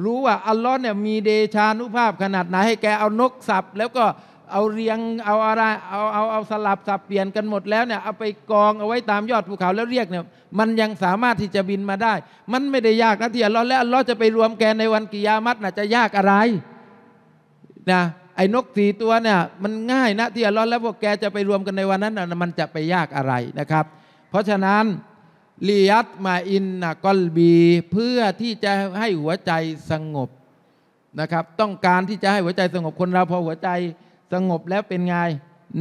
รู้ว่าอัลลอฮ์เนี่ยมีเดชานุภาพขนาดไหนให้แกเอานกสับแล้วก็เอาเรียงเอาอะไรเอาเอาเอาสลับสับเปลี่ยนกันหมดแล้วเนี่ยเอาไปกองเอาไว้ตามยอดภูเขาแล้วเรียกเนี่ยมันยังสามารถที่จะบินมาได้ มันไม่ได้ยากนะที่อัลลอฮ์และอัลลอฮ์จะไปรวมแกในวันกิยามัตน่ะจะยากอะไรนะไอ้นกสีตัวเนี่ยมันง่ายนะที่อัลลอฮ์และพวกแกจะไปรวมกันในวันนั้นน่ะมันจะไปยากอะไรนะครับ เพราะฉะนั้นลียัตมาอินนะกอลบีเพื่อที่จะให้หัวใจสงบนะครับ ต้องการที่จะให้หัวใจสงบคนเราพอหัวใจสงบแล้วเป็นไง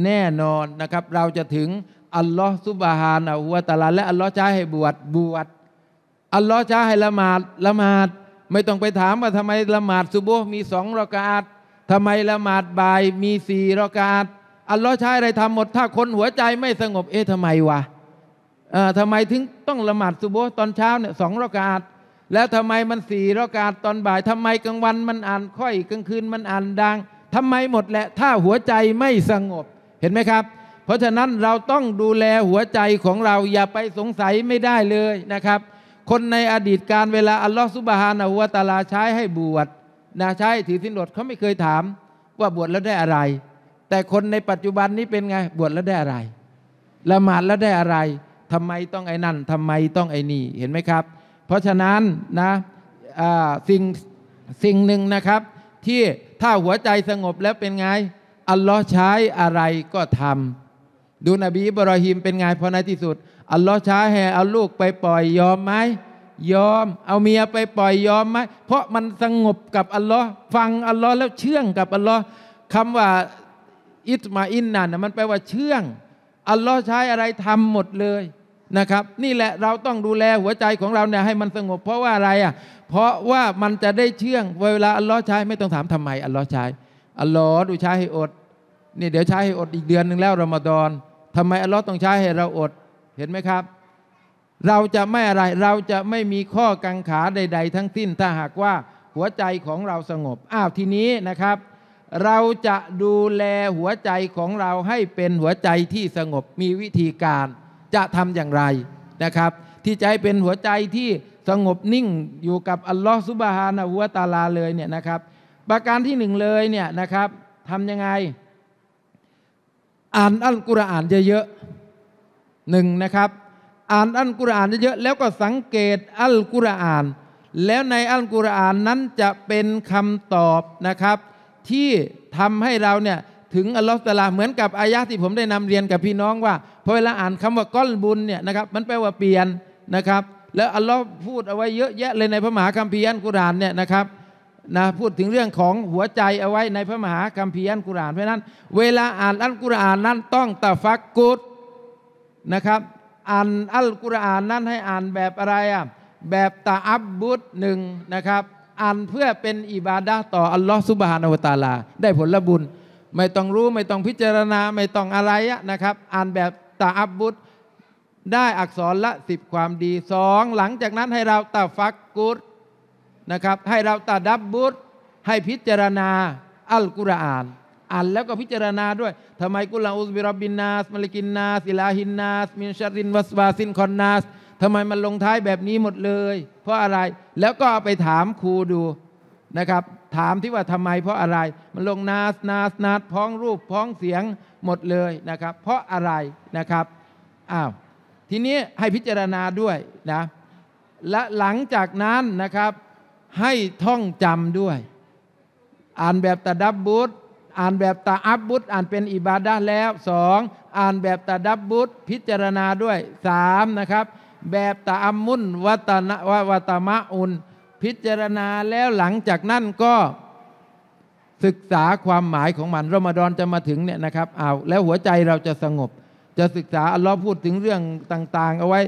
แน่นอนนะครับ เราจะถึงอัลลอฮ์ซุบฮานะฮุวาตาลาและอัลลอฮ์จะให้บวชบวชอัลลอฮ์จะให้ละหมาดละหมาดไม่ต้องไปถามว่าทำไมละหมาดซุบฮ์มีสองรากาศทำไมละหมาดบ่ายมีสี่รากาศอัลลอฮ์ใช้อะไรทำหมด ถ้าคนหัวใจไม่สงบเอ๊ะทำไมวะเอ่อทำไมถึงต้องละหมาดซุบฮ์ตอนเช้าเนี่ยสองรากาศแล้วทำไมมันสี่รากาศตอนบ่ายทำไมกลางวันมันอ่านค่อยกลางคืนมันอ่านดังทำไมหมดแหละถ้าหัวใจไม่สงบเห็นไหมครับ เพราะฉะนั้นเราต้องดูแลหัวใจของเราอย่าไปสงสัยไม่ได้เลยนะครับ คนในอดีตการเวลาอัลลอฮฺสุบฮานะฮุวาตาลาใช้ให้บวชนะใช้ถือสินอดเขาไม่เคยถาม ว่าบวชแล้วได้อะไร แต่คนในปัจจุบันนี้เป็นไง บวชแล้วได้อะไร ละหมาดแล้วได้อะไร ทำไมต้องไอ้นั่นทำไมต้องไอ้นี่เห็นไหมครับ เพราะฉะนั้นนะสิ่งสิ่งหนึ่งนะครับที่ถ้าหัวใจสงบแล้วเป็นไง อัลลอฮ์ใช้อะไรก็ทำ ดูนบีบรอฮิมเป็นไงพอในที่สุด อัลลอฮ์ใช้ให้เอาลูกไปปล่อยยอมไหม ยอม เอาเมียไปปล่อยยอมไหม เพราะมันสงบกับอัลลอฮ์ฟังอัลลอฮ์แล้วเชื่องกับอัลลอฮ์คำว่าอิสมาอินนั่นมันแปลว่าเชื่องอัลลอฮ์ใช้อะไรทำหมดเลยนะครับนี่แหละเราต้องดูแลหัวใจของเราเนี่ยให้มันสงบเพราะว่าอะไรอ่ะเพราะว่ามันจะได้เชื่องเวลาอัลลอฮ์ใช้ไม่ต้องถามทำไม อัลลอฮ์ใช้อัลลอฮ์ดูใช้ให้อดนี่เดี๋ยวใช้ให้อดอีกเดือนหนึ่งแล้วรอมฎอนทำไมอัลลอฮ์ต้องใช้ให้เราอดเห็นไหมครับ เราจะไม่อะไร เราจะไม่มีข้อกังขาใด ๆ ทั้งสิ้นถ้าหากว่าหัวใจของเราสงบ อ้าวทีนี้นะครับ เราจะดูแลหัวใจของเราให้เป็นหัวใจที่สงบมีวิธีการจะทำอย่างไรนะครับ ที่จะให้เป็นหัวใจที่สงบนิ่งอยู่กับอัลลอฮฺซุบฮานะฮุวะตาลาเลยเนี่ยนะครับประการที่หนึ่งเลยเนี่ยนะครับทำยังไง อ่านอัลกุรอานเยอะๆหนึ่งนะครับ อ่านอัลกุรอานเยอะๆแล้วก็สังเกตอัลกุรอาน แล้วในอัลกุรอานนั้นจะเป็นคำตอบนะครับที่ทำให้เราเนี่ยถึงอัลลอฮฺตะลา เหมือนกับอายะที่ผมได้นำเรียนกับพี่น้องว่าพอเวลาอ่านคำว่าก้อนบุญเนี่ยนะครับ มันแปลว่าเปลี่ยนนะครับ แล้วอัลลอฮฺพูดเอาไว้เยอะแยะเลยในพระมหาคัมภีร์อัลกุรอานเนี่ยนะครับ นะพูดถึงเรื่องของหัวใจเอาไว้ในพระมหาคัมภีร์อัลกุรอาน เพราะนั้น เวลาอ่านอัลกุรอานนั้นต้องตะฟักกุดนะครับ อ่านอัลกุรอานนั้นให้อ่านแบบอะไรอ่ะแบบตาอับบุตหนึ่งนะครับ อ่านเพื่อเป็นอิบาดะต่ออัลลอฮฺสุบฮานาวตาลา ได้ผลบุญไม่ต้องรู้ไม่ต้องพิจารณาไม่ต้องอะไรนะครับ อ่านแบบตาอับบุตรได้อักษรละสิบความดีสอง หลังจากนั้นให้เราตาฟักกุตนะครับให้เราตาดับบุตรให้พิจารณาอัลกุรอาน อ่านแล้วก็พิจารณาด้วยทำไมกุลาอุสบิรบินนาสมลิกินนาสิลาหินนาส มินชารินวัสวาสินคอนนาสทำไมมันลงท้ายแบบนี้หมดเลย เพราะอะไรแล้วก็เอาไปถามครูดูนะครับถามที่ว่าทำไมเพราะอะไร มันลงนาสนาสนาสพ้องรูปพ้องเสียงหมดเลยนะครับ เพราะอะไรนะครับอ้าวทีนี้ให้พิจารณาด้วยนะและหลังจากนั้นนะครับให้ท่องจำด้วย อ่านแบบตะดับบุตรอ่านแบบตาอับบุตรอ่านเป็นอิบาดาแล้วสองอ่านแบบตาดับบุตรพิจารณาด้วยสามนะครับ แบบตาอัมมุนวัตนวะวัตมะอุนพิจารณาแล้วหลังจากนั้นก็ศึกษาความหมายของมันรอมฎอนจะมาถึงเนี่ยนะครับเอาแล้วหัวใจเราจะสงบ จะศึกษาอัลลอฮ์พูดถึงเรื่องต่าง ๆ เอาไว้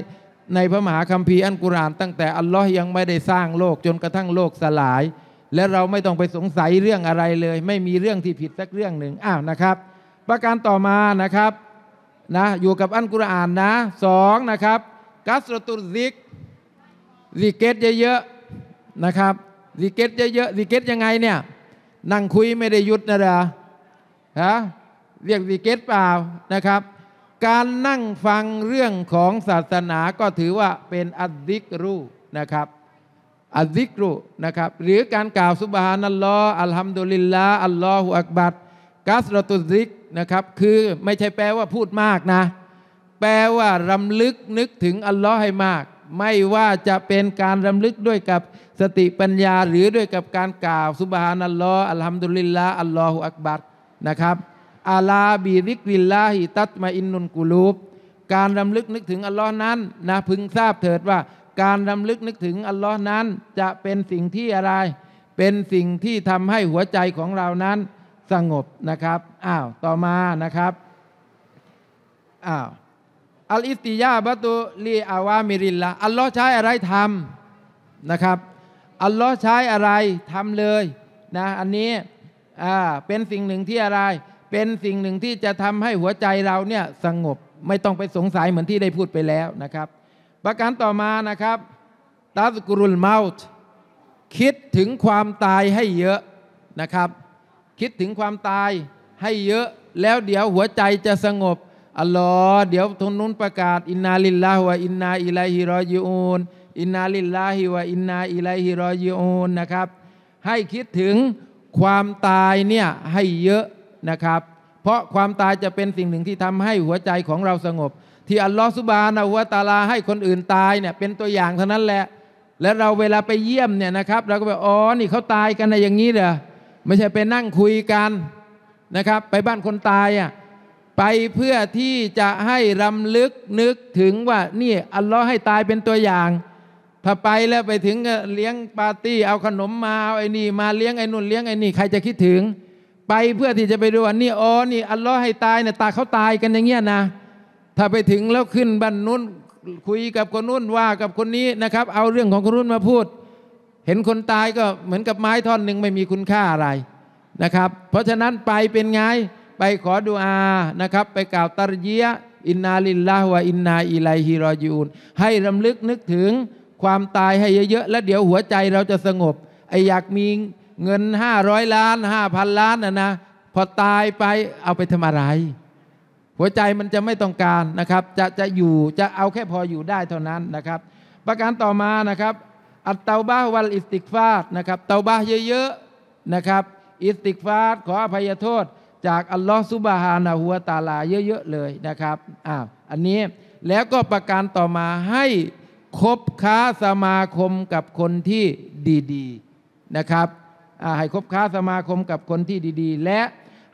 ในพระมหาคัมภีร์อันกุราน ตั้งแต่อัลลอฮ์ยังไม่ได้สร้างโลกจนกระทั่งโลกสลาย และเราไม่ต้องไปสงสัยเรื่องอะไรเลย ไม่มีเรื่องที่ผิดสักเรื่องหนึ่งอ้าวนะครับ ประการต่อมานะครับนะอยู่กับอันกุรานนะสองนะครับ กัสรตุซิกซิกเกตเยอะนะครับดีเกตเยอะๆดีเกตยังไงเนี่ยนั่งคุยไม่ได้หยุดนะเด้อฮะเรียกดีเกตเปล่านะครับการนั่งฟังเรื่องของศาสนาก็ถือว่าเป็นอัดิกรูนะครับอัซิกรุนะครับหรือการกล่าวสุบฮานัลลอฮ์อัลฮัมดุลิลลาอัลลอฮฺอักบัดกัสรตุซิกนะครับคือไม่ใช่แปลว่าพูดมากนะแปลว่ารำลึกนึกถึงอัลลอฮ์ให้มากไม่ว่าจะเป็นการรำลึกด้วยกับสติปัญญาหรือด้วยกับการกล่าวสุบฮานัลลอฮ์อัลฮัมดุลิลลาอัลลอฮุอักบัรนะครับอาลาบีริกวิลลาฮิตัตมาอินนุนกุลูบ การรำลึกนึกถึงอัลลอฮ์นั้นนะพึงทราบเถิดว่า การรำลึกนึกถึงอัลลอฮ์นั้น จะเป็นสิ่งที่อะไร เป็นสิ่งที่ทำให้หัวใจของเรานั้นสงบนะครับ อ้าว ต่อมานะครับ อ้าวอัลอิสติยาบัตุลีอาวามิรินละอัลลอฮ์ใช้อะไรทำนะครับ อัลลอฮ์ใช้อะไรทำเลยนะอันนี้เป็นสิ่งหนึ่งที่อะไร เป็นสิ่งหนึ่งที่จะทำให้หัวใจเราเนี่ยสงบไม่ต้องไปสงสัยเหมือนที่ได้พูดไปแล้วนะครับ ประการต่อมานะครับตัสกุรุลเมาท์คิดถึงความตายให้เยอะนะครับ คิดถึงความตายให้เยอะแล้วเดี๋ยวหัวใจจะสงบอัลลอฮ์เดี๋ยวทนนุนประกาศ อินนาลิลลาฮ์วะอินนาอิลัยฮิรอจิอูนอินนาลิลลาฮิวะอินนาอิลัยฮิรอจิอูนนะครับให้คิดถึงความตายเนี่ยให้เยอะนะครับ เพราะความตายจะเป็นสิ่งหนึ่งที่ทำให้หัวใจของเราสงบ ที่อัลลอฮ์สุบานะหัวตาลาให้คนอื่นตายเนี่ยเป็นตัวอย่างเท่านั้นแหละและเราเวลาไปเยี่ยมเนี่ยนะครับเราก็แบบอ๋อนี่เขาตายกันในอย่างนี้เหรอไม่ใช่ไปนั่งคุยกันนะครับ ไปบ้านคนตายอ่ะไปเพื่อที่จะให้รำลึกนึกถึงว่านี่อัลลอฮ์ให้ตายเป็นตัวอย่าง ถ้าไปแล้วไปถึงเลี้ยงปาร์ตี้เอาขนมมาเอาไอ้นี่มาเลี้ยงไอ้นุ่นเลี้ยงไอ้นี่ใครจะคิดถึง ไปเพื่อที่จะไปดูว่านี่อ๋อนี่อัลลอฮ์ให้ ตายเนี่ยตาเขาตายกันอย่างเงี้ยนะ ถ้าไปถึงแล้วขึ้นบันนุ่นคุยกับคนนุ่นว่ากับคนนี้นะครับ เอาเรื่องของคนนุ่นมาพูด เห็นคนตายก็เหมือนกับไม้ท่อนหนึ่งไม่มีคุณค่าอะไรนะครับ เพราะฉะนั้นไปเป็นไงไปขอดุอานะครับไปกล่าวตรเยียอินนาลิลลาฮวอินนาอิไลฮิรอยูน ให้รำลึกนึกถึงความตายให้เยอะๆ แล้วเดี๋ยวหัวใจเราจะสงบไออยากมีเงิน 500 ล้าน 5,000 ล้านนะนะพอตายไปเอาไปทำอะไร หัวใจมันจะไม่ต้องการนะครับจะจะอยู่จะเอาแค่พออยู่ได้เท่านั้นนะครับ ประการต่อมานะครับ อัตเตาบะาวัลอิสติกฟาดนะครับเตาบะาเยอะๆนะครับ อิสติกฟาดขออภัยโทษจากอัลลอฮฺซุบฮานะฮัวตาลา เยอะๆเลยนะครับอ่าอันนี้แล้วก็ประการต่อมาให้คบค้าสมาคมกับคนที่ดีๆนะครับ ให้คบค้าสมาคมกับคนที่ดีๆ และ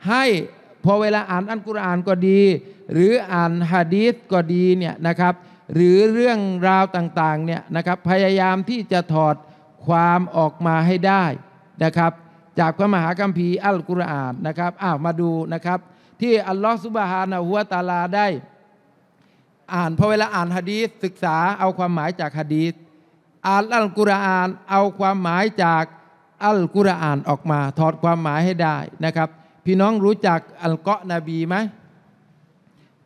ให้พอเวลาอ่านอัลกุรอานก็ดี หรืออ่านฮะดีษก็ดีเนี่ยนะครับ หรือเรื่องราวต่างๆเนี่ยนะครับ พยายามที่จะถอดความออกมาให้ได้นะครับจากพระมหากัมภีร์อัลกุรอานนะครับอ้าวมาดูนะครับ ที่อัลลอฮฺสุบฮานะฮุวาตาลาได้ อ่านพอเวลาอ่านฮะดีษศึกษาเอาความหมายจากฮะดีษอ่านอัลกุรอาน เอาความหมายจากอัลกุรอานออกมาถอดความหมายให้ได้นะครับ พี่น้องรู้จักอัลกอะนบีไหม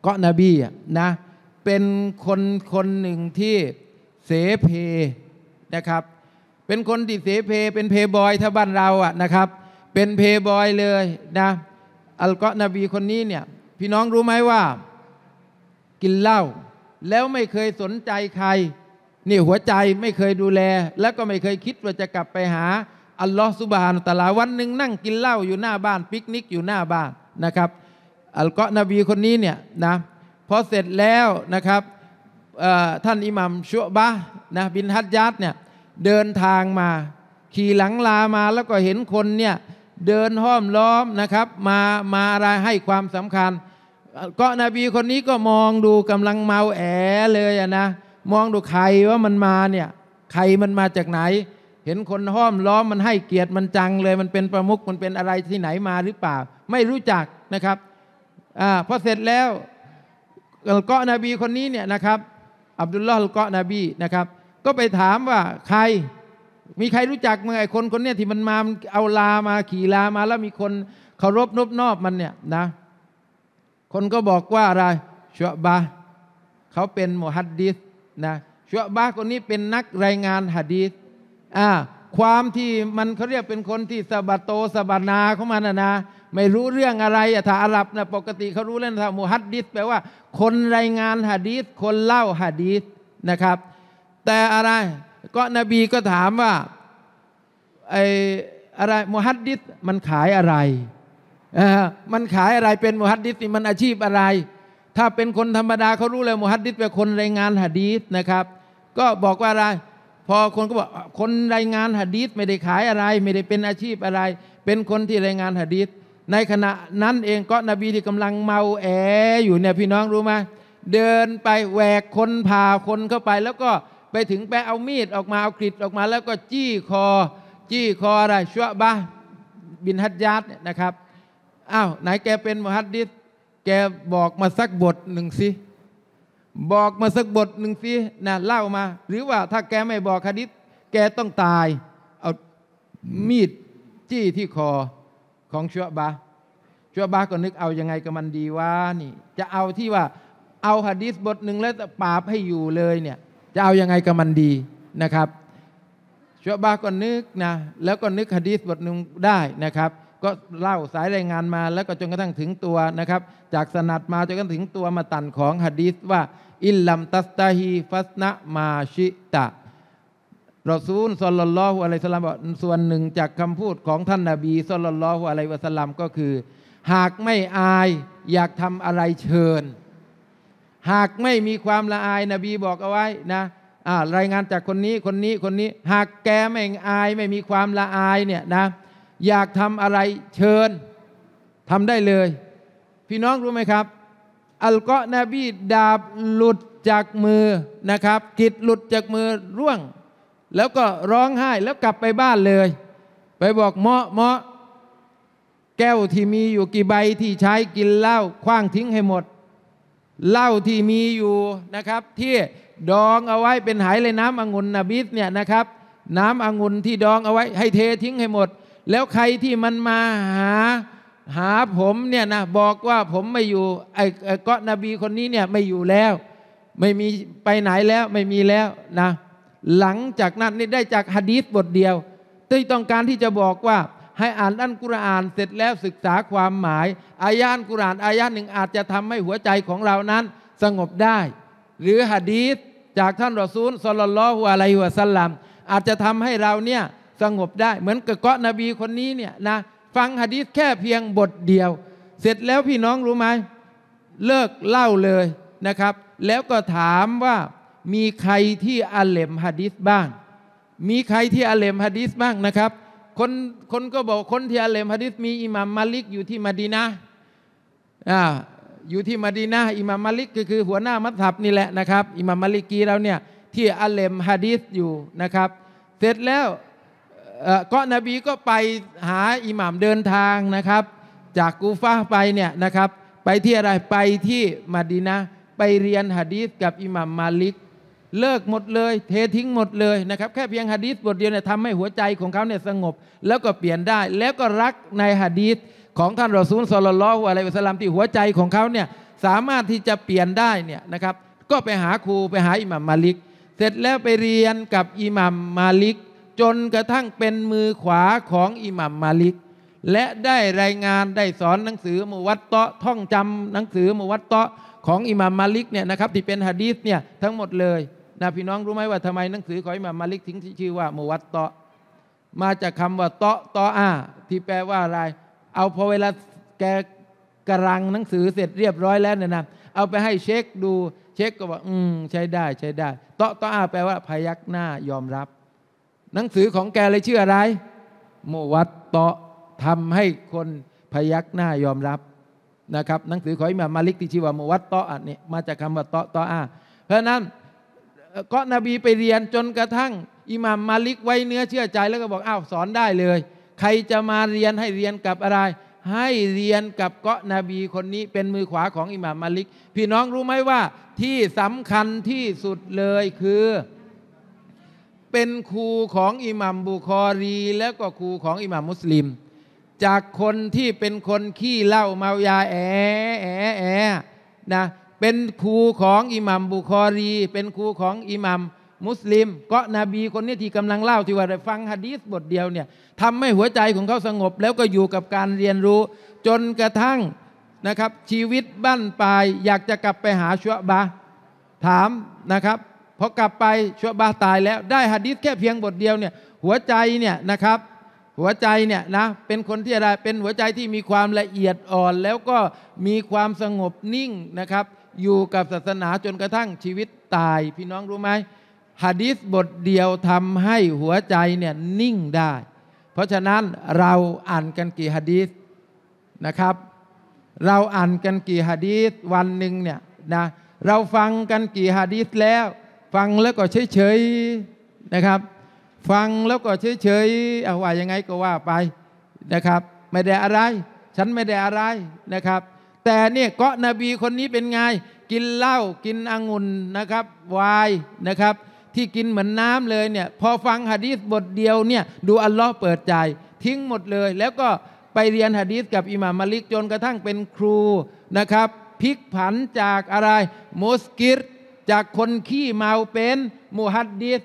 กอะนบีนะ เป็นคนคนหนึ่งที่เสเพนะครับเป็นคนติดเสเพเป็นเพย์บอยถ้าบ้านเราอะนะครับ เป็นเพย์บอยเลยนะอัลกอ์นบีคนนี้เนี่ยพี่น้องรู้ไหมว่ากินเหล้าแล้วไม่เคยสนใจใคร นี่หัวใจไม่เคยดูแล แล้วก็ไม่เคยคิดว่าจะกลับไปหา อัลลอฮ์สุบฮานตะลา วันหนึ่งนั่งกินเหล้าอยู่หน้าบ้านปิกนิกอยู่หน้าบ้านนะครับ อัลกอ์นบีคนนี้เนี่ยนะพอเสร็จแล้วนะครับท่านอิหมัมชัวบะนะบินฮัดยัดเนี่ยเดินทางมา ขี่หลังลามาแล้วก็เห็นคนเนี่ย เดินห้อมล้อมนะครับ มา มาอะไร ให้ความสำคัญก็นบีคนนี้ก็มองดูกำลังเมาแอเลยนะ มองดูใครว่ามันมาเนี่ย ใครมันมาจากไหน เห็นคนห้อมล้อมมันให้เกียรติมันจังเลยมันเป็นประมุขมันเป็นอะไรที่ไหนมาหรือเปล่า ไม่รู้จักนะครับ อ่าพอเสร็จแล้วก็นบีคนนี้เนี่ยนะครับ อับดุลลอฮ์ก็นบีนะครับก็ไปถามว่าใคร มีใครรู้จักเมื่อไอ้คนคนเนี้ยที่มันมาเอาลามาขี่ลามาแล้วมีคนเคารพนบนอบมันเนี่ยนะ คนก็บอกว่าอะไรชัวบาเขาเป็นมุฮัดดิษนะชัวบาคนนี้เป็นนักรายงานฮัดดิอ่าความที่มันเขาเรียกเป็นคนที่สะบัดโตสะบัดนาเขามันนะนะไม่รู้เรื่องอะไรอะถ้าอาหรับนะปกติเขารู้เรื่องวนามุฮัดดิษแปลว่า คนรายงานฮะดีษคนเล่าฮะดีษนะครับแต่อะไรก็นบีก็ถามว่าไออะไรมุฮัดดิษมันขายอะไร มันขายอะไรเป็นมุฮัดดิษมันอาชีพอะไร ถ้าเป็นคนธรรมดาเขารู้เลยมุฮัดดิษเป็นคนรายงานหะดีษนะครับ ก็บอกว่าอะไร พอคนก็บอก คนรายงานหะดีษไม่ได้ขายอะไร ไม่ได้เป็นอาชีพอะไร เป็นคนที่รายงานหะดีษในขณะนั้นเองก็นบีที่กำลังเมาแออยู่เนี่ยพี่น้องรู้ไหมเดินไปแหวกคนพาคนเข้าไปแล้วก็ไปถึงไปเอามีดออกมาเอากริดออกมา แล้วก็จี้คอ จี้คออะไรชั่วบะบินฮัดยัดเนี่ยนะครับอ้าวไหนแกเป็นมุฮัดดิษแกบอกมาสักบทหนึ่งสิบอกมาสักบทหนึ่งสินะเล่ามา หรือว่าถ้าแกไม่บอกฮัดดิษแกต้องตาย เอามีดจี้ที่คอของชั่วบะชั่วบะก็นึกเอายังไงกับมันดีวะนี่ จะเอาที่ว่า เอาฮัดดิษบทหนึ่งแล้วปาบให้อยู่เลยเนี่ยจะเอาอยัางไงกับมันดีนะครับชวบาก็นึกนะ แล้วก็นึกฮะดีสบทหนึ่งได้นะครับ ก็เล่าสายรายงานมา แล้วก็จนกระทั่งถึงตัวนะครับ จากสนัดมาจนกระทั่งถึงตัวมาตันของฮะดีสว่าอิลลัมตัสตาฮีฟัสนะมาชิตะราซูลสลลลอฮุอะลัยสลามบส่วนหนึ่งจากคำพูดของท่านนาบีสลลลอฮุอะลัยวะสลามก็คือ หากไม่อายอยากทำอะไรเชิญหากไม่มีความละอายนบีบอกเอาไว้นะรายงานจากคนนี้คนนี้คนนี้หากแกไม่อายไม่มีความละอายเนี่ยนะอยากทำอะไรเชิญทำได้เลย พี่น้องรู้ไหมครับ อัลกอนบีดาบหลุดจากมือนะครับกิดหลุดจากมือร่วง แล้วก็ร้องไห้แล้วกลับไปบ้านเลย ไปบอกเมาะเมาะแก้วที่มีอยู่กี่ใบที่ใช้กินเหล้าคว้างทิ้งให้หมดเหล้าที่มีอยู่นะครับ ที่ดองเอาไว้เป็นหายเลยน้ำองุ่นนบิสเนี่ยนะครับ น้ำองุ่นที่ดองเอาไว้ ให้เททิ้งให้หมด แล้วใครที่มันมาหา หาผมเนี่ยนะบอกว่าผมไม่อยู่ไอ้ก็นบีคนนี้เนี่ยไม่อยู่แล้ว ไม่มีไปไหนแล้วไม่มีแล้วนะ หลังจากนั้นนี่ได้จากฮะดีษบทเดียวที่ต้องการที่จะบอกว่าให้อ่านอันกุรอานเสร็จแล้วศึกษาความหมาย อายานกุรอานอายานหนึ่งอาจจะทำให้หัวใจของเรานั้น สงบได้ หรือหะดีษจากท่านรอซูลสลลลอฮุอะลัยฮุสัลลัมอาจจะทำให้เราเนี่ยสงบได้ เหมือนกับเกาะนบีคนนี้เนี่ยนะ ฟังหะดีษแค่เพียงบทเดียว เสร็จแล้วพี่น้องรู้ไหมเลิกเล่าเลยนะครับ แล้วก็ถามว่ามีใครที่อลเลมหะดีษบ้าง มีใครที่อลเลมหะดีษบ้างนะครับคนคนก็บอกคนที่อาเลมฮะดิษมีอิหม่ามมาลิกอยู่ที่มาดีนะอ่าอยู่ที่มาดีนะอิหม่ามมาลิกก็คือหัวหน้ามัสยับนี่แหละนะครับอิหม่ามมาลิกีเราเนี่ยที่อาเลมฮะดิษอยู่นะครับ เสร็จแล้วก็นบีก็ไปหาอิหม่ามเดินทางนะครับ จากกูฟาไปเนี่ยนะครับไปที่อะไรไปที่มาดีนะไปเรียนฮะดิษกับอิหม่ามมาลิกเลิกหมดเลย เททิ้งหมดเลยนะครับแค่เพียงฮะดีษบทเดียวเนี่ยทำให้หัวใจของเขาเนี่ยสงบ แล้วก็เปลี่ยนได้แล้วก็รักในฮะดีษของท่านรอซูลสลลลอฮุอะลัยฮิสลามที่หัวใจของเขาเนี่ยสามารถที่จะเปลี่ยนได้เนี่ยนะครับก็ไปหาครูไปหาอิหมัมมาลิก เสร็จแล้วไปเรียนกับอิหมัมมาลิก จนกระทั่งเป็นมือขวาของอิหมัมมาลิก และได้รายงานได้สอนหนังสือมุวัตเตาะท่องจำหนังสือมุวัตเตาะของอิหมัมมาลิกเนี่ยนะครับที่เป็นฮะดีษเนี่ยทั้งหมดเลยนะพี่น้องรู้ไหมว่าทำไมหนังสือของอิหม่ามมาลิกถึงชื่อว่ามุวัตเตาะมาจากคาว่าเตาะเตาะอา ที่แปลว่าอะไร เอาพอเวลาแกกรังหนังสือเสร็จเรียบร้อยแล้วเนี่ยนะเอาไปให้เช็คดู เช็คก็บอกอืมใช้ได้ใช้ได้ เตาะเตาะอาแปลว่าพยักหน้ายอมรับ หนังสือของแกเลยชื่ออะไรมุวัตเตาะทำให้คนพยักหน้ายอมรับนะครับหนังสือของอิหม่ามมาลิกที่ชื่อว่ามุวัตเตาะันี่มาจากคำว่าเตาะเตาะอา เพราะนั้นก็นบีไปเรียนจนกระทั่ง อิหม่ามมาลิกไว้เนื้อเชื่อใจแล้วก็บอกอ้าวสอนได้เลย ใครจะมาเรียนให้เรียนกับอะไร ให้เรียนกับเกาะนบีคนนี้เป็นมือขวาของอิหม่ามมาลิก พี่น้องรู้ไหมว่าที่สำคัญที่สุดเลยคือ เป็นครูของอิหม่ามบุคอรี แล้วก็ครูของอิหม่ามมุสลิม จากคนที่เป็นคนขี้เล่าเมายาแอะแอะแอะนะเป็นครูของอิหมัมบุคอรี เป็นครูของอิหมัมมุสลิม ก็นบีคนนี้ที่กำลังเล่าที่ว่าฟังฮะดีสบทเดียวเนี่ยทำให้หัวใจของเขาสงบแล้วก็อยู่กับการเรียนรู้ จนกระทั่งนะครับ ชีวิตบ้านปลายอยากจะกลับไปหาชัวบาถามนะครับพอกลับไปชัวบาตายแล้วได้ฮะดีสแค่เพียงบทเดียวเนี่ย หัวใจเนี่ยนะครับ หัวใจเนี่ยนะเป็นคนที่อะไรเป็นหัวใจที่มีความละเอียดอ่อน แล้วก็มีความสงบนิ่งนะครับอยู่กับศาสนาจนกระทั่งชีวิตตายพี่น้องรู้ไหมฮะดิษบทเดียวทำให้หัวใจเนี่ยนิ่งได้ เพราะฉะนั้นเราอ่านกันกี่ฮะดิษนะครับ เราอ่านกันกี่ฮะดิษวันหนึ่งเนี่ยนะเราฟังกันกี่ฮะดิษแล้ว ฟังแล้วก็เฉยๆนะครับ ฟังแล้วก็เฉยๆเอาว่ายังไงก็ว่าไปนะครับ ไม่ได้อะไร ฉันไม่ได้อะไรนะครับแต่เนี่ยเกาะนบีคนนี้เป็นไงกินเหล้ากินองุ่นนะครับวายนะครับ ที่กินเหมือนน้ำเลยเนี่ยพอฟังหะดีษบทเดียวเนี่ยดูอัลลอฮ์เปิดใจทิ้งหมดเลย แล้วก็ไปเรียนหะดีษกับอิหม่ามมาลิกจนกระทั่งเป็นครูนะครับพลิกผันจากอะไร มุสกิรจากคนขี้เมาเป็นมุฮัดดิษ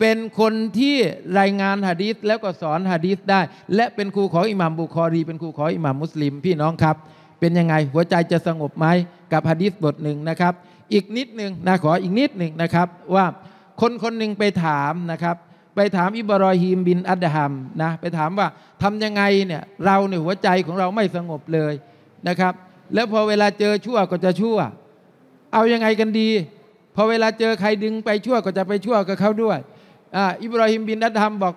เป็นคนที่รายงานหะดีษแล้วก็สอนหะดีษได้ และเป็นครูของอิหม่ามบุคอรีเป็นครูของอิหม่ามมุสลิมพี่น้องครับเป็นยังไง หัวใจจะสงบไหม กับฮะดิษบทหนึ่งนะครับ อีกนิดหนึ่งนะขออีกนิดหนึ่งนะครับว่าคนคนหนึ่งไปถามนะครับ ไปถามอิบรอฮีม บินอัดฮัมนะไปถามว่าทำยังไงเนี่ยเราเนี่ยหัวใจของเราไม่สงบเลยนะครับ แล้วพอเวลาเจอชั่วก็จะชั่ว เอายังไงกันดี พอเวลาเจอใครดึงไปชั่วก็จะไปชั่วกับเขาด้วย อิบราฮิมบินอัดฮัมบอก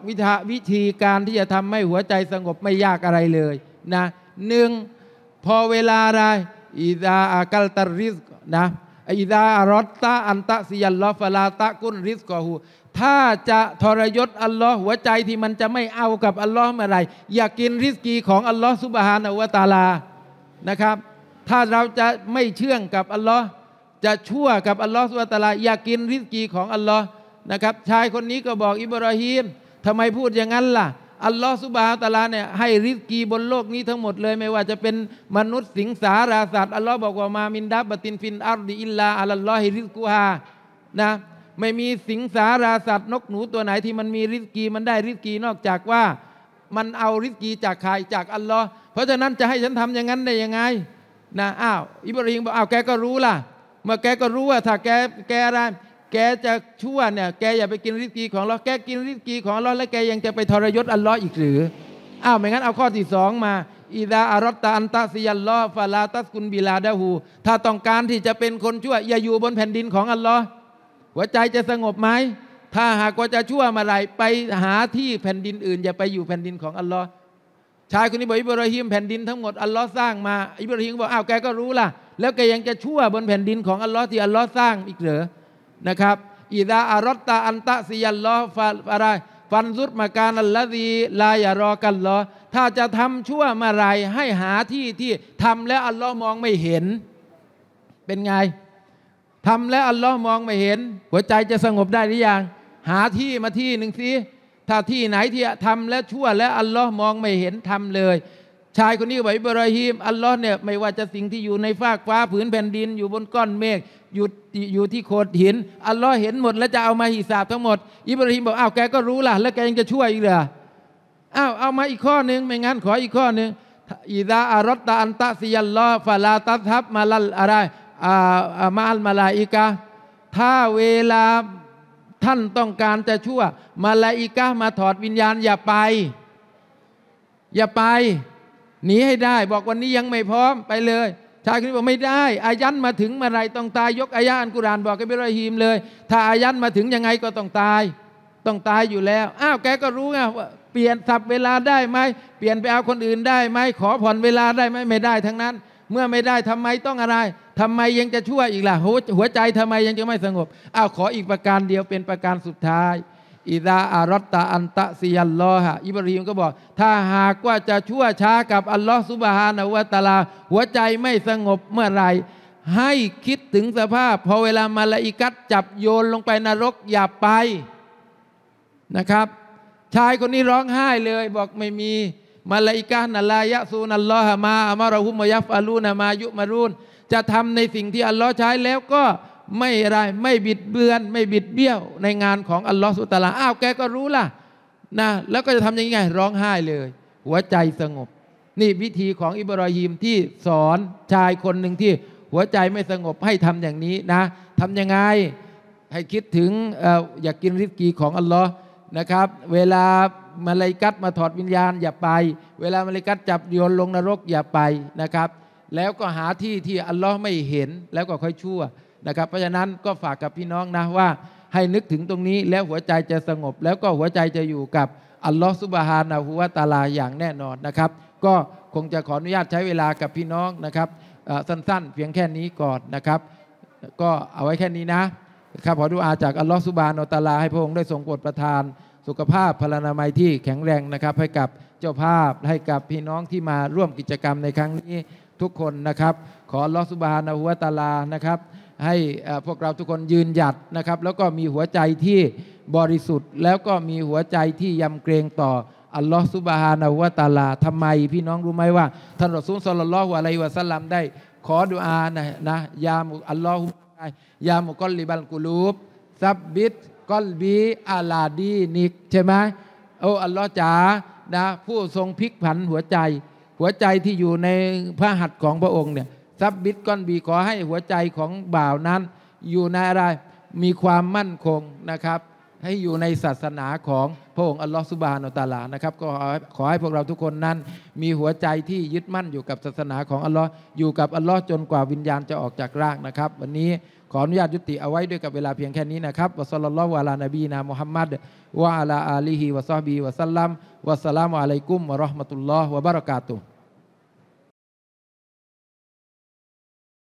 วิธีการที่จะทำให้หัวใจสงบไม่ยากอะไรเลยนะหนึ่งพอเวลาใดอิดาอากัลตาริสนะอิดาอารอตตาอันตะสิยัลลอฟลาตะกุนริสกอหูถ้าจะทรยศอัลลอฮ์หัวใจที่มันจะไม่เอากับอัลลอฮ์เมื่อไรอย่ากินริสกี ของอัลลอฮ์สุบฮานอวตาลานะครับ ถ้าเราจะไม่เชื่องกับอัลลอฮ์จะชั่วกับอัลลอฮ์สุบฮานอตาลาอย่ากินริสกีของอัลลอฮ์นะครับ ชายคนนี้ก็บอกอิบราฮิมทำไมพูดอย่างนั้นล่ะอัลลอฮฺสุบฮาตะลาเนี่ยให้ริสกีบนโลกนี้ทั้งหมดเลยไม่ว่าจะเป็นมนุษย์สิงสาราสัตว์อัลลอฮ์บอกว่ามามินดับบตินฟินอัลดีอิลลาอัลลอฮให้ริสกูฮานะไม่มีสิงสาราสัตว์นกหนูตัวไหนที่มันมีริสกีมันได้ริสกีนอกจากว่า มันเอาริสกีจากใครจากอัลลอฮ์เพราะฉะนั้นจะให้ฉันทำอย่างนั้นได้ยังไงนะอ้าวอิบราฮิมบอกอ้าวแกก็รู้ล่ะ เมื่อแกก็รู้ว่าถ้าแกแกอะไรแกจะชั่วเนี่ย แกอย่าไปกินริสกีของเราแกกินริสกีของเราแล้วแกยังจะไปทรยศอัลลอฮ์อีกหรืออ้าว ไม่งั้นเอาข้อที่สองมา อิดาอารตตา อันตะซิยัลลอฟาลาตัสกุลบิลาดาหู ถ้าต้องการที่จะเป็นคนชั่ว อย่าอยู่บนแผ่นดินของอัลลอฮ์หัวใจจะสงบไหมถ้าหากว่าจะชั่วมาไรไปหาที่แผ่นดินอื่น อย่าไปอยู่แผ่นดินของอัลลอฮ์ชายคนนี้บอกอิบราฮิมแผ่นดินทั้งหมดอัลลอฮ์สร้างมา อิบราฮิมบอกอ้าว แกก็รู้ล่ะ แล้วแกยังจะชั่วบนแผ่นดินของอัลลอฮ์ที่อัลลอฮ์สร้าง อีกเหรอนะครับอิดาอารตตาอันตะสิยัลลอฟะอะไร ฟันซุดมาการอัลละดีลายารอกันลอถ้าจะทำชั่วมาไรให้หาที่ที่ทำแล้วอัลลอฮ์มองไม่เห็น เป็นไงทำแล้วอัลลอฮ์มองไม่เห็น หัวใจจะสงบได้หรือยังหาที่มาที่หนึ่งสิถ้าที่ไหนที่ทำและชั่วและอัลลอฮ์มองไม่เห็นทำเลย ชายคนนี้ไหวบรหิมอัลลอฮ์เนี่ยไม่ว่าจะสิ่งที่อยู่ในฟากฟ้า ผืนแผ่นดินอยู่บนก้อนเมฆอยู่อยู่ที่โขดหินอัลลอฮ์เห็นหมด แล้วจะเอามาหิสาบทั้งหมด อิบราฮิมบอกอ้าวแกก็รู้ละแล้วแกยังจะช่วยอีกเหรออ้าวเอามาอีกข้อนึงไม่งั้น ขออีกข้อนึงอิดาอารตตาอันตะซิยัลลอฟาลาตัทับมาลอะไรอาอาลมาลาอิกะถ้าเวลาท่านต้องการจะช่วยมาลาอิกะมาถอดวิญญาณอย่าไป อย่าไปหนีให้ได้ บอกวันนี้ยังไม่พร้อมไปเลยชายคนนี้บอกไม่ได้อายันมาถึงเมื่อไรต้องตายยกอายะอันกุรานบอกกับบิรหิมเลยถ้าอายันมาถึงยังไงก็ต้องตายต้องตายอยู่แล้ว อ้าวแกก็รู้ไงว่าเปลี่ยนสับเวลาได้ไหมเปลี่ยนไปเอาคนอื่นได้ไหมขอผ่อนเวลาได้ไหมไม่ได้ทั้งนั้น เมื่อไม่ได้ทำไมต้องอะไร ทำไมยังจะชั่วอีกล่ะหัวใจทำไมยังจะไม่สงบอ้าวขออีกประการเดียวเป็นประการสุดท้ายอิดาอารัตตาอันตะซียัลลอฮะอิบรีมก็บอก ถ้าหากว่าจะชั่วช้ากับอัลลอฮ์สุบฮานาวะตาลา หัวใจไม่สงบเมื่อไร ให้คิดถึงสภาพพอเวลามาลาอิกัดจับโยนลงไปนรกอย่าไปนะครับ ชายคนนี้ร้องไห้เลย บอกไม่มี มาลาอิกดนัลายะ ซูนัลลอฮะมาอามารหุมยัฟอาลูนมายุมารุนจะทำในสิ่งที่อัลลอฮ์ใช้แล้วก็ไม่ได้ไม่บิดเบือนไม่บิดเบี้ยวในงานของอัลลอฮฺสุตาลาอ้าวแกก็รู้ล่ะนะแล้วก็จะทำยังไงร้องไห้เลย หัวใจสงบ นี่วิธีของอิบรอฮิมที่สอนชายคนหนึ่งที่หัวใจไม่สงบให้ทำอย่างนี้นะทำยังไงให้คิดถึงออยากกินริสกีของอัลลอฮ์นะครับ เวลามาลายกัดมาถอดวิญญาณอย่าไป เวลามาลายกัดจับโยนลงนรกอย่าไปนะครับ แล้วก็หาที่ที่อัลลอฮ์ไม่เห็นแล้วก็ค่อยชั่วนะครับเพราะฉะนั้นก็ฝากกับพี่น้องนะว่า ให้นึกถึงตรงนี้แล้วหัวใจจะสงบ แล้วก็หัวใจจะอยู่กับอัลลอฮฺซุบฮานะฮุวาตาลาอย่างแน่นอนนะครับ ก็คงจะขออนุญาตใช้เวลากับพี่น้องนะครับสั้นๆ เพียงแค่นี้ก่อนนะครับ ก็เอาไว้แค่นี้นะครับ ขอดูอาจากอัลลอฮฺซุบฮานะตาลาให้พระองค์ได้ทรงโปรดประทาน สุขภาพพลานามัยที่แข็งแรงนะครับ ให้กับเจ้าภาพให้กับพี่น้องที่มาร่วมกิจกรรมในครั้งนี้ทุกคนนะครับ ขออัลลอฮฺซุบฮานะฮุวาตาลานะครับให้พวกเราทุกคนยืนหยัดนะครับ แล้วก็มีหัวใจที่บริสุทธิ์แล้วก็มีหัวใจที่ยำเกรงต่ออัลลอฮ์ซุบฮานาวะตาลาทำไม พี่น้องรู้ไหมว่า ท่านรอซูลสลลัลลอฮุอะลัยวะสัลลัมได้ ขอดุอานะนะ ยามุอัลลอฮุยามุกอลลิบัลกุลูบซับบิดกอลบีอาลาดีนิกใช่ไหมโอ้ อัลลอฮ์จ๋านะผู้ทรงพลิกผันหัวใจ หัวใจที่อยู่ในพระหัตถ์ของพระองค์เนี่ยทรัพย์บิตคอนบีขอให้หัวใจของบ่าวนั้น อยู่ในอะไรมีความมั่นคงนะครับ ให้อยู่ในศาสนาของพระองค์อัลลอฮฺสุบฮานอตาลานะครับก็ขอให้พวกเราทุกคนนั้นมีหัวใจที่ยึดมั่นอยู่กับศาสนาของอัลลอฮ์อยู่กับอัลลอฮ์จนกว่าวิญญาณจะออกจากร่างนะครับวันนี้ขออนุญาตยุติเอาไว้ด้วยกับเวลาเพียงแค่นี้นะครับวะสัลลัลลอฮฺวะลานบีนามุฮัมมัดวะลาอาลีฮิวะซอฮบีวะสัลลัมวะสลามุอะลัยกุมวะราะห์มะตุลลอฮ์วะบารักาตุฮ์